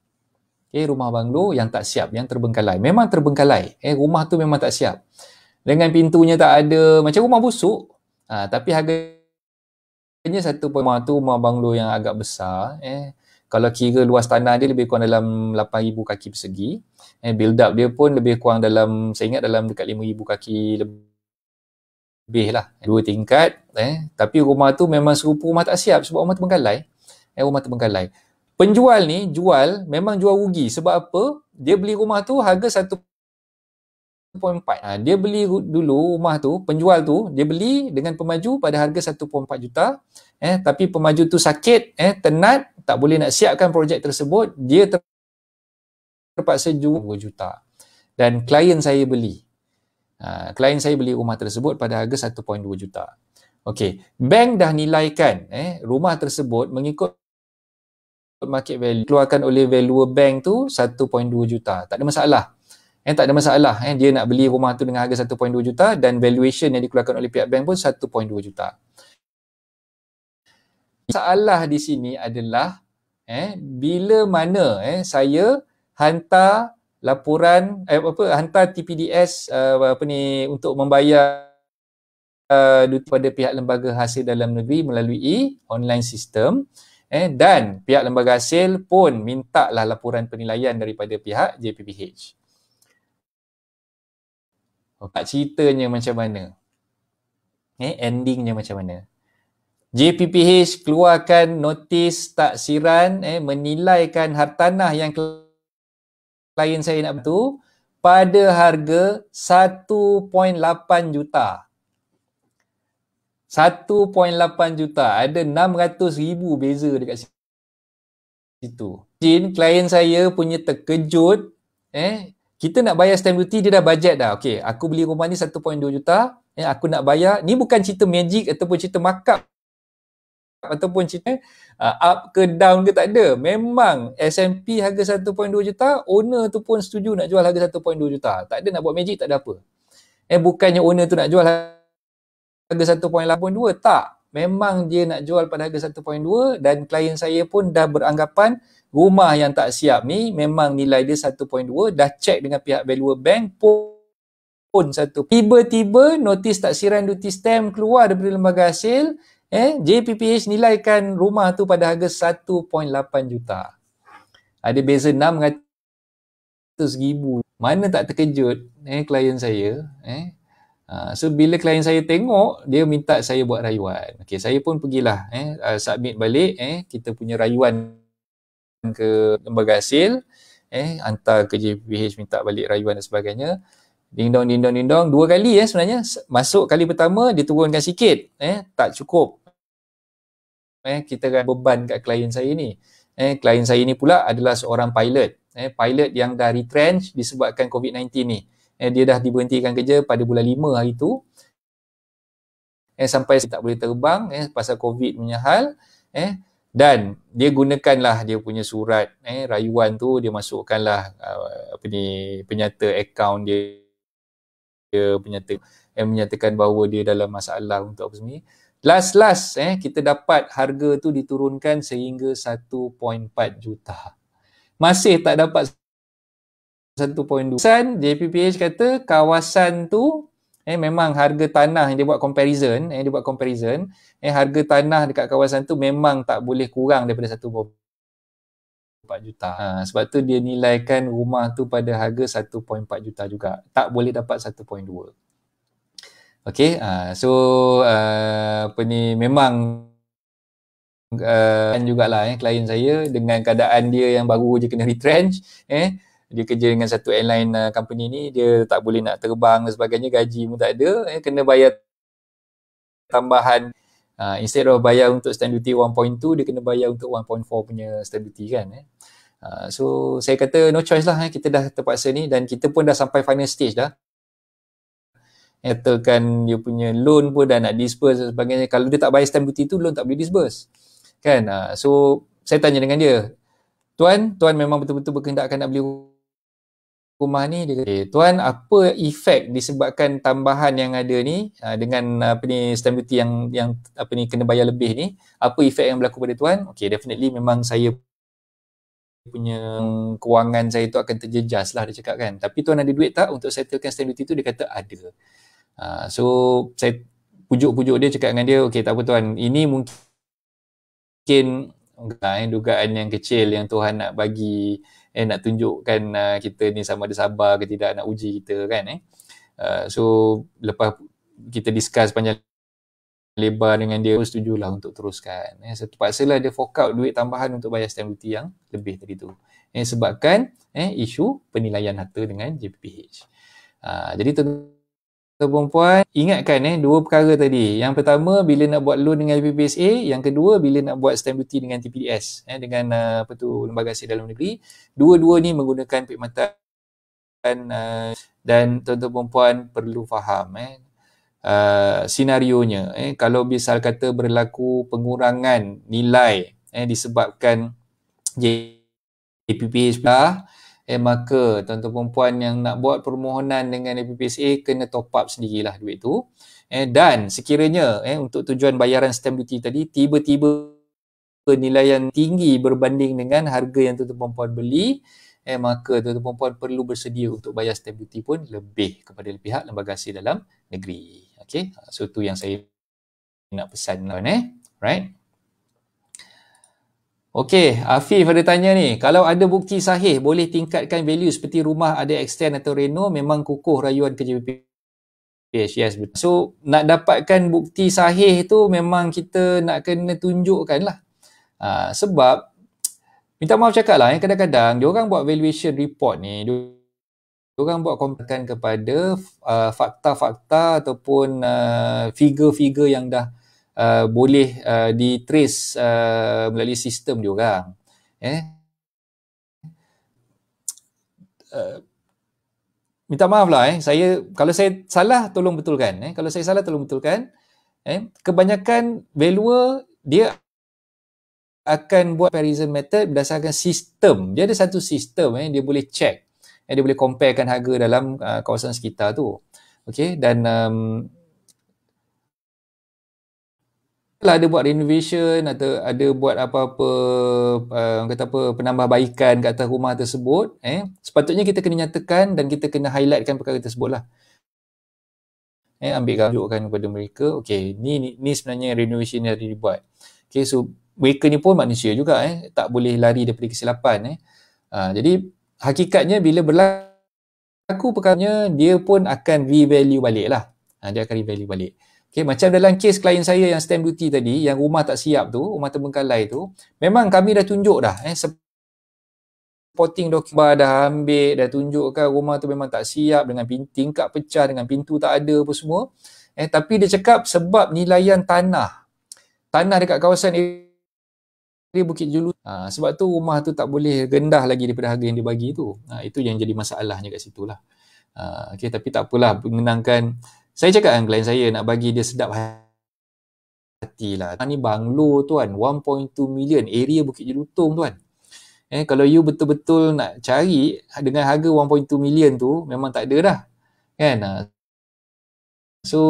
eh rumah banglo yang tak siap yang terbengkalai memang terbengkalai eh rumah tu memang tak siap dengan pintunya tak ada macam rumah busuk ha, tapi harganya satu pun rumah tu rumah banglo yang agak besar eh kalau kira luas tanah dia lebih kurang dalam 8000 kaki persegi eh build up dia pun lebih kurang dalam saya ingat dalam dekat 5000 kaki lebih lah dua tingkat eh tapi rumah tu memang serupa rumah tak siap sebab rumah bengkalai. eh rumah bengkalai penjual ni jual memang jual rugi sebab apa dia beli rumah tu harga 1.4 ha, dia beli dulu rumah tu penjual tu dia beli dengan pemaju pada harga 1.4 juta eh tapi pemaju tu sakit eh tenat tak boleh nak siapkan projek tersebut dia terpaksa jual 2 juta dan klien saya beli ha, klien saya beli rumah tersebut pada harga 1.2 juta okey bank dah nilaikan eh rumah tersebut mengikut market value keluarkan oleh valuer bank tu 1.2 juta tak ada masalah eh tak ada masalah eh dia nak beli rumah tu dengan harga 1.2 juta dan valuation yang dikeluarkan oleh pihak bank pun 1.2 juta masalah di sini adalah eh bila mana eh saya hantar laporan eh, apa hantar TPDS uh, eh, apa ni untuk membayar uh, eh, pada pihak lembaga hasil dalam negeri melalui online system Eh, dan pihak lembaga hasil pun minta lah laporan penilaian daripada pihak JPPH. Oh, tak ceritanya macam mana. Eh, endingnya macam mana. JPPH keluarkan notis taksiran eh, menilaikan hartanah yang klien saya nak tu pada harga 1.8 juta. 1.8 juta ada 600 ribu beza dekat situ Jin klien saya punya terkejut eh kita nak bayar stamp duty dia dah bajet dah okey aku beli rumah ni 1.2 juta eh aku nak bayar ni bukan cerita magic ataupun cerita makap ataupun cerita uh, up ke down ke tak ada memang S&P harga 1.2 juta owner tu pun setuju nak jual harga 1.2 juta tak ada nak buat magic tak ada apa eh bukannya owner tu nak jual harga harga 1.82 tak memang dia nak jual pada harga 1.2 dan klien saya pun dah beranggapan rumah yang tak siap ni memang nilai dia 1.2 dah check dengan pihak valuer bank pun pun satu. Tiba-tiba notis taksiran duty stamp keluar daripada lembaga hasil, eh, JPPH nilaikan rumah tu pada harga 1.8 juta. Ada beza 600 ribu. Mana tak terkejut eh, klien saya. Eh. Ha, so bila klien saya tengok dia minta saya buat rayuan okey saya pun pergilah eh uh, submit balik eh kita punya rayuan ke lembaga hasil eh hantar ke JPH minta balik rayuan dan sebagainya ding dong ding dong ding dong dua kali ya eh, sebenarnya masuk kali pertama dia turunkan sikit eh tak cukup eh kita kan beban kat klien saya ni eh klien saya ni pula adalah seorang pilot eh pilot yang dah retrench disebabkan COVID-19 ni eh, dia dah diberhentikan kerja pada bulan 5 hari tu eh, sampai tak boleh terbang eh, pasal covid punya hal eh, dan dia gunakanlah dia punya surat eh, rayuan tu dia masukkanlah uh, apa ni penyata akaun dia dia penyata yang eh, menyatakan bahawa dia dalam masalah untuk apa sebenarnya last last eh kita dapat harga tu diturunkan sehingga 1.4 juta masih tak dapat 1.2% JPPH kata kawasan tu eh memang harga tanah yang dia buat comparison eh dia buat comparison eh harga tanah dekat kawasan tu memang tak boleh kurang daripada 1.4 juta. Ha, sebab tu dia nilaikan rumah tu pada harga 1.4 juta juga. Tak boleh dapat 1.2. Okay, ha, so uh, apa ni memang uh, kan jugalah eh, klien saya dengan keadaan dia yang baru je kena retrench eh dia kerja dengan satu airline uh, company ni dia tak boleh nak terbang dan sebagainya gaji pun tak ada eh, kena bayar tambahan uh, instead of bayar untuk stamp duty 1.2 dia kena bayar untuk 1.4 punya stand duty kan eh. uh, so saya kata no choice lah eh. kita dah terpaksa ni dan kita pun dah sampai final stage dah etalkan dia punya loan pun dah nak disperse dan sebagainya kalau dia tak bayar stand duty tu loan tak boleh disperse kan uh, so saya tanya dengan dia tuan tuan memang betul-betul berkehendak nak beli Kumah ni dia kata, tuan apa efek disebabkan tambahan yang ada ni uh, dengan apa ni stamp duty yang yang apa ni kena bayar lebih ni apa efek yang berlaku pada tuan okey definitely memang saya punya kewangan saya tu akan terjejas lah dia cakap kan tapi tuan ada duit tak untuk settlekan stamp duty tu dia kata ada uh, so saya pujuk-pujuk dia cakap dengan dia okey tak apa tuan ini mungkin mungkin dugaan yang kecil yang Tuhan nak bagi eh nak tunjukkan uh, kita ni sama ada sabar ke tidak nak uji kita kan eh uh, so lepas kita discuss panjang lebar dengan dia oh, setuju lah untuk teruskan eh so, terpaksalah dia fork out duit tambahan untuk bayar stamp duty yang lebih tadi tu eh sebabkan eh isu penilaian harta dengan JPPH uh, jadi tentu atau perempuan ingatkan eh dua perkara tadi yang pertama bila nak buat loan dengan PPSA yang kedua bila nak buat stamp duty dengan TPDS eh dengan uh, apa tu lembaga hasil dalam negeri dua-dua ni menggunakan perkhidmatan dan uh, dan tuan-tuan perempuan perlu faham eh Uh, senarionya eh kalau misal kata berlaku pengurangan nilai eh disebabkan JPPH lah, pula eh, maka tuan-tuan perempuan yang nak buat permohonan dengan FPPSA kena top up sendirilah duit tu eh, dan sekiranya eh, untuk tujuan bayaran stamp duty tadi tiba-tiba penilaian tinggi berbanding dengan harga yang tuan-tuan perempuan beli eh, maka tuan-tuan perempuan perlu bersedia untuk bayar stamp duty pun lebih kepada pihak lembaga hasil dalam negeri Okey, so tu yang saya nak pesan lah, eh? right Okey, Afif ada tanya ni, kalau ada bukti sahih boleh tingkatkan value seperti rumah ada extend atau reno memang kukuh rayuan kerja BPH. Yes, betul. So, nak dapatkan bukti sahih tu memang kita nak kena tunjukkan lah. Ha, ah, sebab, minta maaf cakap lah, eh, kadang-kadang dia orang buat valuation report ni, dia orang buat komplikan kepada uh, fakta-fakta ataupun uh, figure-figure yang dah uh, boleh uh, di trace uh, melalui sistem dia orang eh uh, minta maaf lah eh saya kalau saya salah tolong betulkan eh kalau saya salah tolong betulkan eh kebanyakan valuer dia akan buat comparison method berdasarkan sistem dia ada satu sistem eh dia boleh check eh, dia boleh comparekan harga dalam uh, kawasan sekitar tu okey dan um, lah ada buat renovation atau ada buat apa-apa uh, kata apa penambahbaikan kat atas rumah tersebut eh sepatutnya kita kena nyatakan dan kita kena highlightkan perkara tersebut lah eh ambil gambarkan kepada mereka okey ni, ni ni sebenarnya renovation yang ada dibuat okey so mereka ni pun manusia juga eh tak boleh lari daripada kesilapan eh uh, jadi hakikatnya bila berlaku perkara dia pun akan revalue balik lah uh, ha, dia akan revalue balik Okay, macam dalam kes klien saya yang stamp duty tadi, yang rumah tak siap tu, rumah terbengkalai tu, memang kami dah tunjuk dah. Eh, supporting dokumen dah ambil, dah tunjukkan rumah tu memang tak siap dengan tingkap pecah, dengan pintu tak ada apa semua. Eh, tapi dia cakap sebab nilaian tanah, tanah dekat kawasan ini Bukit Julu ha, sebab tu rumah tu tak boleh rendah lagi daripada harga yang dia bagi tu ha, itu yang jadi masalahnya kat situ lah ha, okay, tapi tak apalah menenangkan saya cakap dengan klien saya nak bagi dia sedap hati lah. Ah, ni banglo tuan, 1.2 million area Bukit Jelutong tuan. Eh, kalau you betul-betul nak cari ha, dengan harga 1.2 million tu memang tak ada dah. Kan? Ah, so,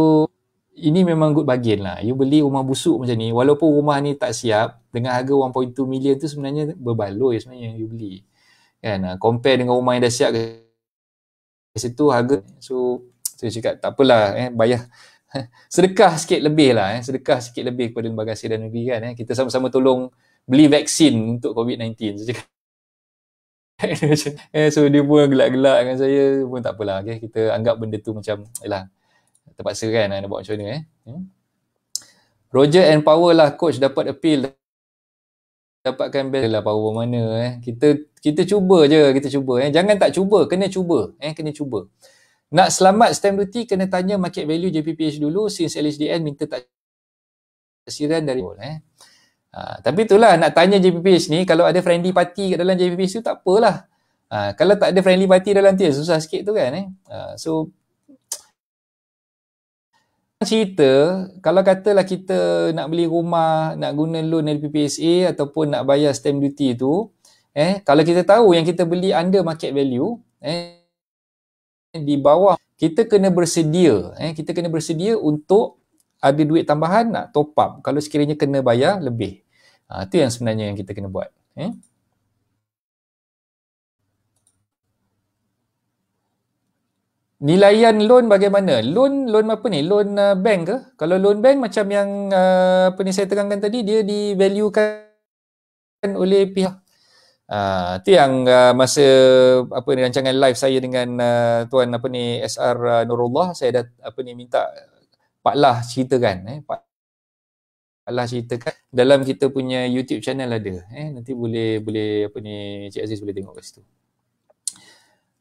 ini memang good bargain lah. You beli rumah busuk macam ni, walaupun rumah ni tak siap, dengan harga 1.2 million tu sebenarnya berbaloi sebenarnya you beli. Kan? Ah, compare dengan rumah yang dah siap ke situ harga. So, dia cakap tak apalah eh, bayar sedekah sikit lebih lah eh. sedekah sikit lebih kepada lembaga dan negeri kan eh. kita sama-sama tolong beli vaksin untuk COVID-19 saya cakap eh, so dia pun gelak-gelak dengan saya pun tak apalah okay. kita anggap benda tu macam yalah, terpaksa kan eh, nak buat macam mana eh. Hmm. Roger and Power lah coach dapat appeal dapatkan best lah power mana eh. kita kita cuba je kita cuba eh. jangan tak cuba kena cuba eh. kena cuba nak selamat stamp duty kena tanya market value JPPH dulu since LHDN minta tak siran dari bol eh. Ha, tapi itulah nak tanya JPPH ni kalau ada friendly party kat dalam JPPH tu tak apalah. Ha, kalau tak ada friendly party dalam tu susah sikit tu kan eh. Ha, so cerita kalau katalah kita nak beli rumah nak guna loan LPPSA ataupun nak bayar stamp duty tu eh kalau kita tahu yang kita beli under market value eh di bawah kita kena bersedia eh kita kena bersedia untuk ada duit tambahan nak top up kalau sekiranya kena bayar lebih ha, itu yang sebenarnya yang kita kena buat eh nilaian loan bagaimana loan loan apa ni loan uh, bank ke kalau loan bank macam yang uh, apa ni saya terangkan tadi dia di kan oleh pihak Ah, itu uh, yang uh, masa apa ni rancangan live saya dengan uh, tuan apa ni SR uh, Nurullah saya dah apa ni minta Pak Lah ceritakan eh Pak Allah ceritakan dalam kita punya YouTube channel ada eh nanti boleh boleh apa ni Cik Aziz boleh tengok kat situ.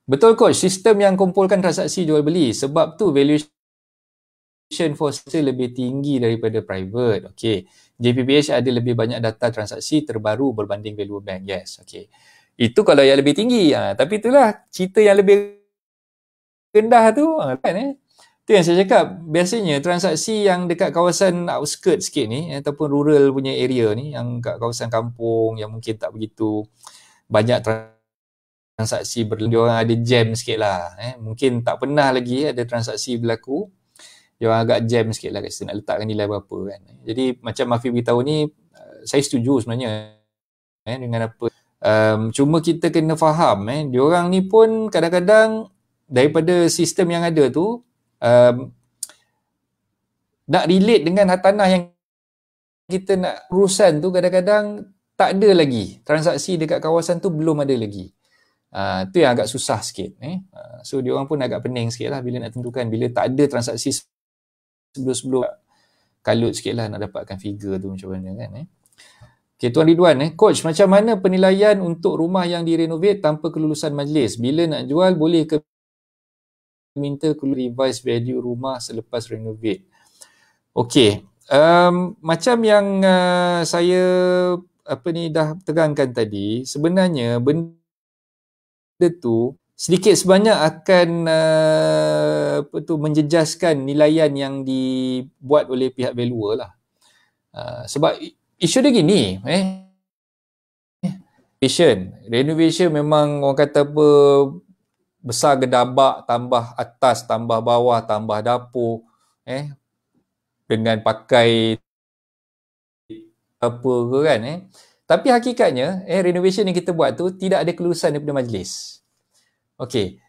Betul coach sistem yang kumpulkan transaksi jual beli sebab tu valuation for sale lebih tinggi daripada private. Okey. JPBH ada lebih banyak data transaksi terbaru berbanding value bank. Yes, okay. Itu kalau yang lebih tinggi. Ha, tapi itulah cerita yang lebih rendah tu. Ha, kan, eh? Itu yang saya cakap. Biasanya transaksi yang dekat kawasan outskirt sikit ni eh, ataupun rural punya area ni yang kat kawasan kampung yang mungkin tak begitu banyak transaksi berlaku. Dia orang ada jam sikit lah. Eh? Mungkin tak pernah lagi ada transaksi berlaku dia orang agak jam sikit lah kat situ nak letakkan nilai berapa kan. Jadi macam Mafi beritahu ni, eh, saya setuju sebenarnya eh, dengan apa. Um, cuma kita kena faham, eh, dia orang ni pun kadang-kadang daripada sistem yang ada tu, um, nak relate dengan hartanah yang kita nak urusan tu kadang-kadang tak ada lagi. Transaksi dekat kawasan tu belum ada lagi. Uh, tu yang agak susah sikit. Eh. Uh, so, dia orang pun agak pening sikit lah bila nak tentukan, bila tak ada transaksi sebelum-sebelum kalut sikit lah nak dapatkan figure tu macam mana kan eh. Okay, Tuan Ridwan, eh. Coach, macam mana penilaian untuk rumah yang direnovate tanpa kelulusan majlis? Bila nak jual, boleh ke minta kelulusan revise value rumah selepas renovate? Okay, um, macam yang uh, saya apa ni dah tegangkan tadi, sebenarnya benda tu sedikit sebanyak akan uh, apa tu menjejaskan nilaian yang dibuat oleh pihak valuer lah. Uh, sebab isu dia gini eh renovation renovation memang orang kata apa besar gedabak tambah atas tambah bawah tambah dapur eh dengan pakai apa ke kan eh tapi hakikatnya eh renovation yang kita buat tu tidak ada kelulusan daripada majlis Okay.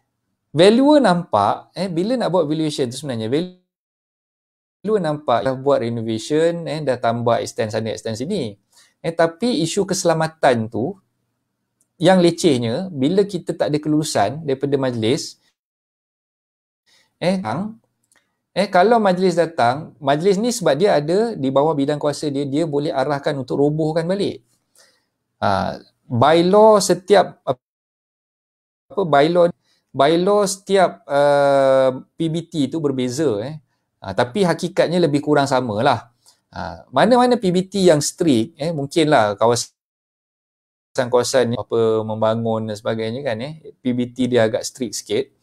Valuer nampak, eh, bila nak buat valuation tu sebenarnya, valuer nampak dah buat renovation, eh, dah tambah extend sana, extend sini. Eh, tapi isu keselamatan tu, yang lecehnya, bila kita tak ada kelulusan daripada majlis, eh, tang. Eh kalau majlis datang, majlis ni sebab dia ada di bawah bidang kuasa dia, dia boleh arahkan untuk robohkan balik. Ah by law setiap apa bylaw bylaw setiap uh, eh, PBT itu berbeza eh ha, tapi hakikatnya lebih kurang samalah ha, mana-mana PBT yang strict eh mungkinlah kawasan-kawasan apa membangun dan sebagainya kan eh PBT dia agak strict sikit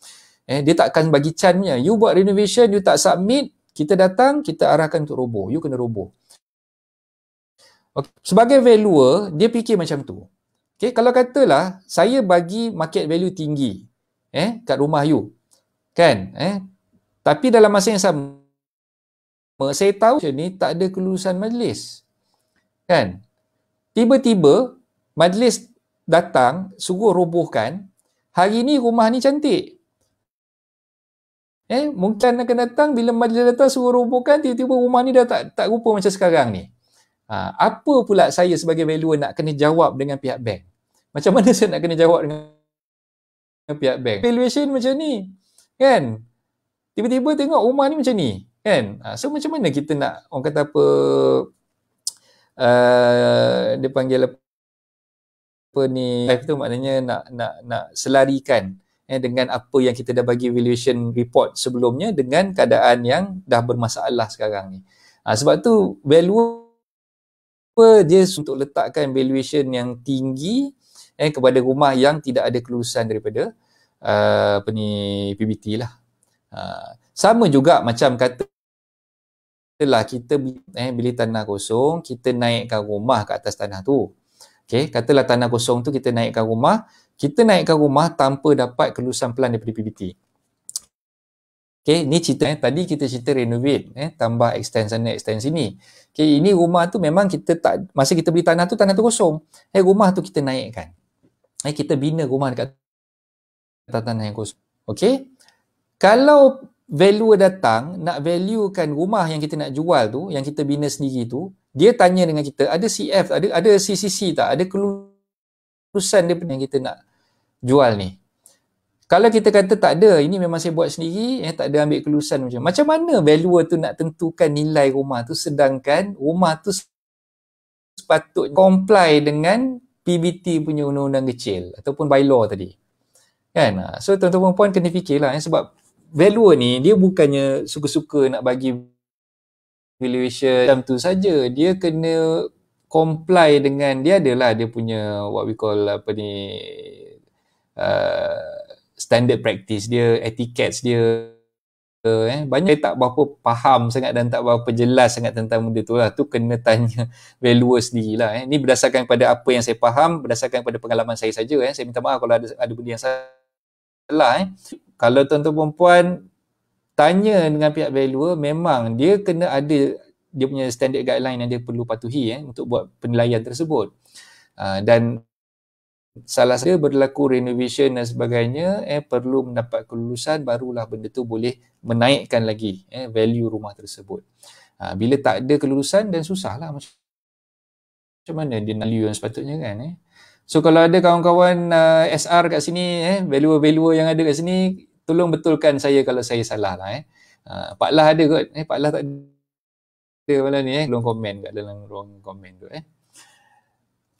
eh dia takkan bagi chance you buat renovation you tak submit kita datang kita arahkan untuk roboh you kena roboh okay. sebagai valuer dia fikir macam tu Okay, kalau katalah saya bagi market value tinggi eh kat rumah you. Kan? Eh tapi dalam masa yang sama saya tahu macam ni tak ada kelulusan majlis. Kan? Tiba-tiba majlis datang suruh robohkan hari ni rumah ni cantik eh mungkin akan datang bila majlis datang suruh robohkan tiba-tiba rumah ni dah tak tak rupa macam sekarang ni ha, apa pula saya sebagai valuer nak kena jawab dengan pihak bank macam mana saya nak kena jawab dengan pihak bank? evaluation macam ni. Kan? Tiba-tiba tengok rumah ni macam ni. Kan? Ha, so macam mana kita nak orang kata apa uh, dia panggil apa ni life eh, tu maknanya nak nak nak selarikan eh, dengan apa yang kita dah bagi evaluation report sebelumnya dengan keadaan yang dah bermasalah sekarang ni. Ha, sebab tu value dia untuk letakkan valuation yang tinggi eh kepada rumah yang tidak ada kelulusan daripada uh, apa ni PBT lah. Uh, sama juga macam kata lah kita eh beli tanah kosong, kita naikkan rumah ke atas tanah tu. Okey, katalah tanah kosong tu kita naikkan rumah, kita naikkan rumah tanpa dapat kelulusan plan daripada PBT. Okay, ni cerita eh. Tadi kita cerita renovate, eh, tambah extend sana, extend sini. Okey, ini rumah tu memang kita tak, masa kita beli tanah tu, tanah tu kosong. Eh, rumah tu kita naikkan eh, kita bina rumah dekat atas tanah yang kosong. Okay, Kalau value datang nak valuekan rumah yang kita nak jual tu, yang kita bina sendiri tu, dia tanya dengan kita, ada CF, ada ada CCC tak? Ada kelulusan dia yang kita nak jual ni. Kalau kita kata tak ada, ini memang saya buat sendiri, eh, tak ada ambil kelulusan macam mana. Macam mana valuer tu nak tentukan nilai rumah tu sedangkan rumah tu sepatutnya comply dengan PBT punya undang-undang kecil ataupun law tadi. Kan? Ah, so tuan-tuan dan kena fikirlah eh, sebab value ni dia bukannya suka-suka nak bagi valuation macam tu saja. Dia kena comply dengan dia adalah dia punya what we call apa ni uh, standard practice dia, etiquette dia eh banyak tak berapa faham sangat dan tak berapa jelas sangat tentang benda tu lah tu kena tanya valuer sendiri lah eh ni berdasarkan pada apa yang saya faham berdasarkan pada pengalaman saya saja eh saya minta maaf kalau ada ada benda yang salah eh kalau tuan-tuan perempuan tanya dengan pihak valuer memang dia kena ada dia punya standard guideline yang dia perlu patuhi eh untuk buat penilaian tersebut uh, dan salah satu berlaku renovation dan sebagainya eh perlu mendapat kelulusan barulah benda tu boleh menaikkan lagi eh value rumah tersebut. Ha, bila tak ada kelulusan dan susahlah macam macam mana dia nak yang sepatutnya kan eh. So kalau ada kawan-kawan uh, SR kat sini eh valuer-valuer yang ada kat sini tolong betulkan saya kalau saya salah lah eh. Uh, Pak Lah ada kot. Eh, Pak Lah tak ada. Ada mana ni eh. Belum komen kat dalam ruang komen tu eh.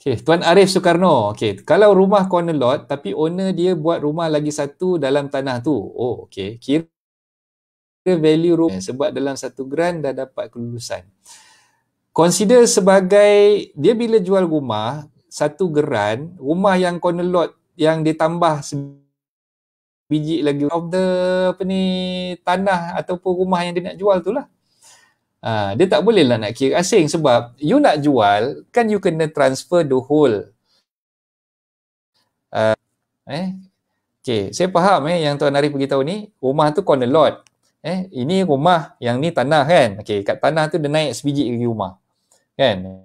Okay, Tuan Arif Soekarno. Okay, kalau rumah corner lot tapi owner dia buat rumah lagi satu dalam tanah tu. Oh, okay. Kira value rumah sebab dalam satu grant dah dapat kelulusan. Consider sebagai dia bila jual rumah satu geran rumah yang corner lot yang ditambah biji lagi of the apa ni tanah ataupun rumah yang dia nak jual tu lah. Uh, dia tak boleh lah nak kira asing sebab you nak jual kan you kena transfer the whole uh, eh okay saya faham eh yang tuan Arif pergi tahu ni rumah tu corner lot eh ini rumah yang ni tanah kan okay kat tanah tu dia naik sebiji ke rumah kan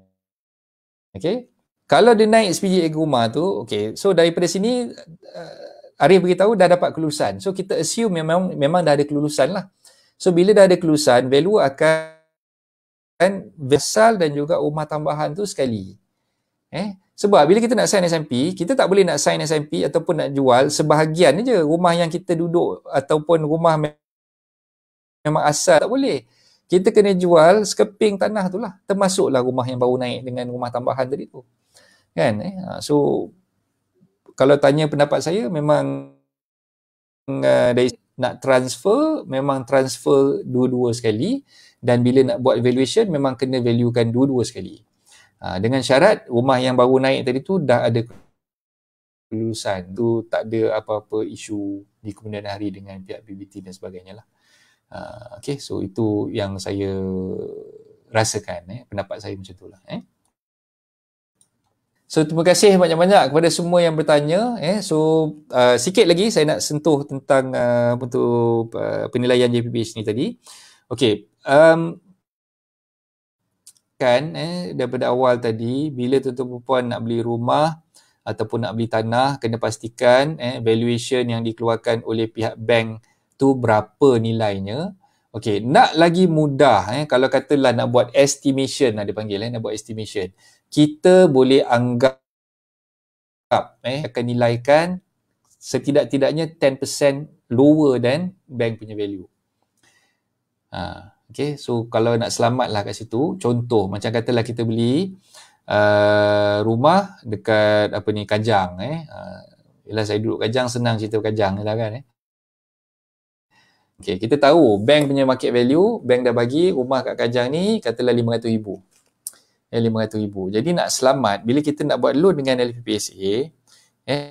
okay kalau dia naik sebiji ke rumah tu okay so daripada sini uh, eh, Arif beritahu dah dapat kelulusan so kita assume memang memang dah ada kelulusan lah so bila dah ada kelulusan value akan Kan vessel dan juga rumah tambahan tu sekali. Eh, sebab bila kita nak sign SMP, kita tak boleh nak sign SMP ataupun nak jual sebahagian aja rumah yang kita duduk ataupun rumah memang asal tak boleh. Kita kena jual sekeping tanah tu lah. Termasuklah rumah yang baru naik dengan rumah tambahan tadi tu. Kan? Eh? Ha, so, kalau tanya pendapat saya, memang uh, dari nak transfer, memang transfer dua-dua sekali dan bila nak buat valuation memang kena valuekan dua-dua sekali ha, dengan syarat rumah yang baru naik tadi tu dah ada kelulusan tu tak ada apa-apa isu di kemudian hari dengan pihak PBT dan sebagainya lah ha, okay so itu yang saya rasakan eh, pendapat saya macam tu lah eh. So terima kasih banyak-banyak kepada semua yang bertanya eh. So uh, sikit lagi saya nak sentuh tentang uh, untuk uh, penilaian JPPH ni tadi. Okay um, kan eh, daripada awal tadi bila tuan-tuan perempuan nak beli rumah ataupun nak beli tanah kena pastikan eh, valuation yang dikeluarkan oleh pihak bank tu berapa nilainya Okey, nak lagi mudah eh, kalau katalah nak buat estimation ada panggil eh, nak buat estimation kita boleh anggap eh, akan nilaikan setidak-tidaknya 10% lower than bank punya value. Ha. Okay, so kalau nak selamat lah kat situ, contoh macam katalah kita beli uh, rumah dekat apa ni Kajang eh. Uh, yalah saya duduk Kajang senang cerita Kajang lah kan eh. Okay, kita tahu bank punya market value, bank dah bagi rumah kat Kajang ni katalah RM500,000. Eh, RM500,000. Jadi nak selamat, bila kita nak buat loan dengan LPPSA, eh,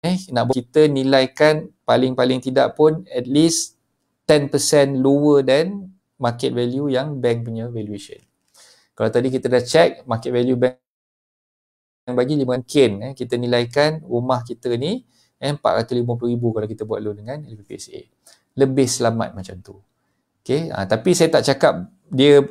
eh nak buat kita nilaikan paling-paling tidak pun at least 10% lower than market value yang bank punya valuation. Kalau tadi kita dah check market value bank yang bagi 5K eh, kita nilaikan rumah kita ni eh, 450,000 kalau kita buat loan dengan LPPSA. Lebih selamat macam tu. Okay, ha, tapi saya tak cakap dia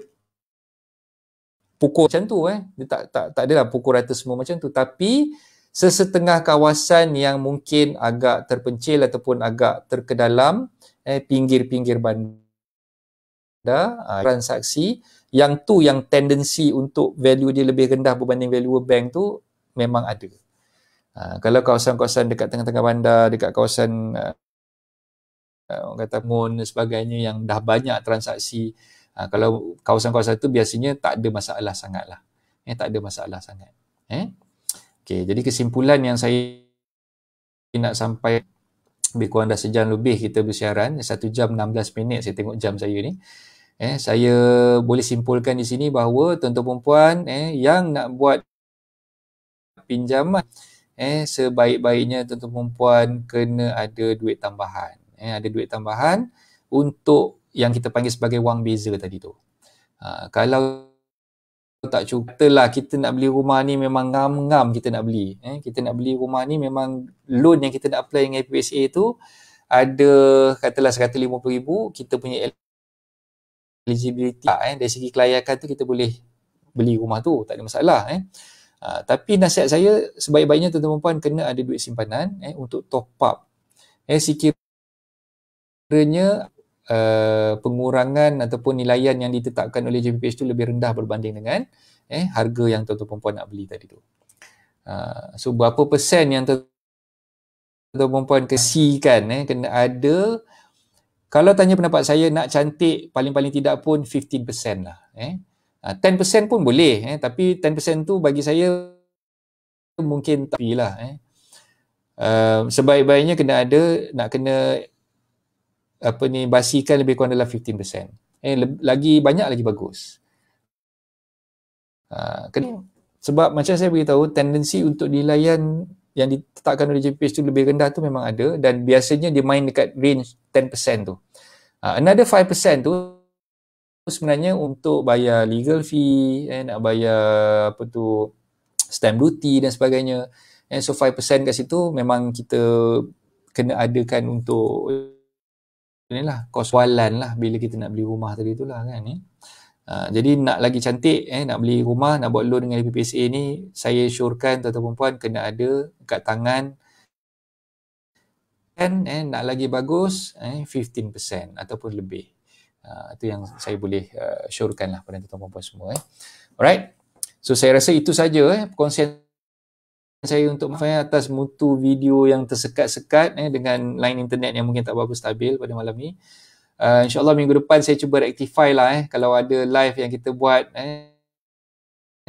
pukul macam tu eh. Dia tak, tak, tak adalah pukul rata semua macam tu. Tapi sesetengah kawasan yang mungkin agak terpencil ataupun agak terkedalam eh pinggir-pinggir bandar uh, transaksi yang tu yang tendensi untuk value dia lebih rendah berbanding value bank tu memang ada. Uh, kalau kawasan-kawasan dekat tengah-tengah bandar, dekat kawasan uh, orang kata mon sebagainya yang dah banyak transaksi, uh, kalau kawasan-kawasan tu biasanya tak ada masalah sangat lah. Eh, tak ada masalah sangat. Eh? Okay, jadi kesimpulan yang saya nak sampai lebih kurang dah sejam lebih kita bersiaran 1 jam 16 minit saya tengok jam saya ni eh saya boleh simpulkan di sini bahawa tuan-tuan perempuan eh yang nak buat pinjaman eh sebaik-baiknya tuan-tuan perempuan kena ada duit tambahan eh ada duit tambahan untuk yang kita panggil sebagai wang beza tadi tu ha, kalau tak cukup. Katalah kita nak beli rumah ni memang ngam-ngam kita nak beli. Eh, kita nak beli rumah ni memang loan yang kita nak apply dengan FBSA tu ada katalah RM150,000 kita punya eligibility eh. dari segi kelayakan tu kita boleh beli rumah tu tak ada masalah eh. Uh, tapi nasihat saya sebaik-baiknya tuan-tuan puan kena ada duit simpanan eh, untuk top up eh, sekiranya uh, pengurangan ataupun nilaian yang ditetapkan oleh JPPH tu lebih rendah berbanding dengan eh harga yang tuan-tuan perempuan nak beli tadi tu. Uh, so berapa persen yang tuan-tuan perempuan kesikan eh kena ada kalau tanya pendapat saya nak cantik paling-paling tidak pun 15% lah eh. Uh, ah, 10% pun boleh eh tapi 10% tu bagi saya mungkin tak lah eh. Uh, sebaik-baiknya kena ada nak kena apa eh, ni basikan lebih kurang dalam 15%. Eh le- lagi banyak lagi bagus. Ha, ke- yeah. Hmm. sebab macam saya beritahu tendensi untuk nilaian yang ditetapkan oleh JPH tu lebih rendah tu memang ada dan biasanya dia main dekat range 10% tu. Ha, another 5% tu sebenarnya untuk bayar legal fee, eh, nak bayar apa tu stamp duty dan sebagainya. And eh, so 5% kat situ memang kita kena adakan untuk ni lah kos walan lah bila kita nak beli rumah tadi tu lah kan ni eh? uh, jadi nak lagi cantik eh nak beli rumah nak buat loan dengan PPSA ni saya syorkan tuan-tuan perempuan kena ada kat tangan kan eh nak lagi bagus eh 15% ataupun lebih uh, itu yang saya boleh uh, syorkan lah pada tuan-tuan perempuan semua eh alright so saya rasa itu saja eh konsen saya untuk maafkan atas mutu video yang tersekat-sekat eh, dengan line internet yang mungkin tak berapa stabil pada malam ni. Uh, InsyaAllah minggu depan saya cuba rectify lah eh. Kalau ada live yang kita buat eh,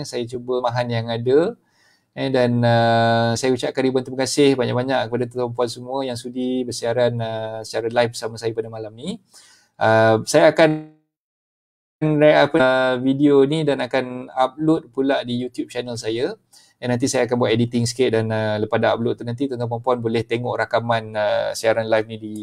saya cuba mahan yang ada. Eh, dan uh, saya ucapkan ribuan terima kasih banyak-banyak kepada tuan-tuan puan semua yang sudi bersiaran uh, secara live bersama saya pada malam ni. Uh, saya akan apa, uh, video ni dan akan upload pula di YouTube channel saya dan nanti saya akan buat editing sikit dan uh, lepas dah upload tu nanti tuan-tuan puan-puan boleh tengok rakaman uh, siaran live ni di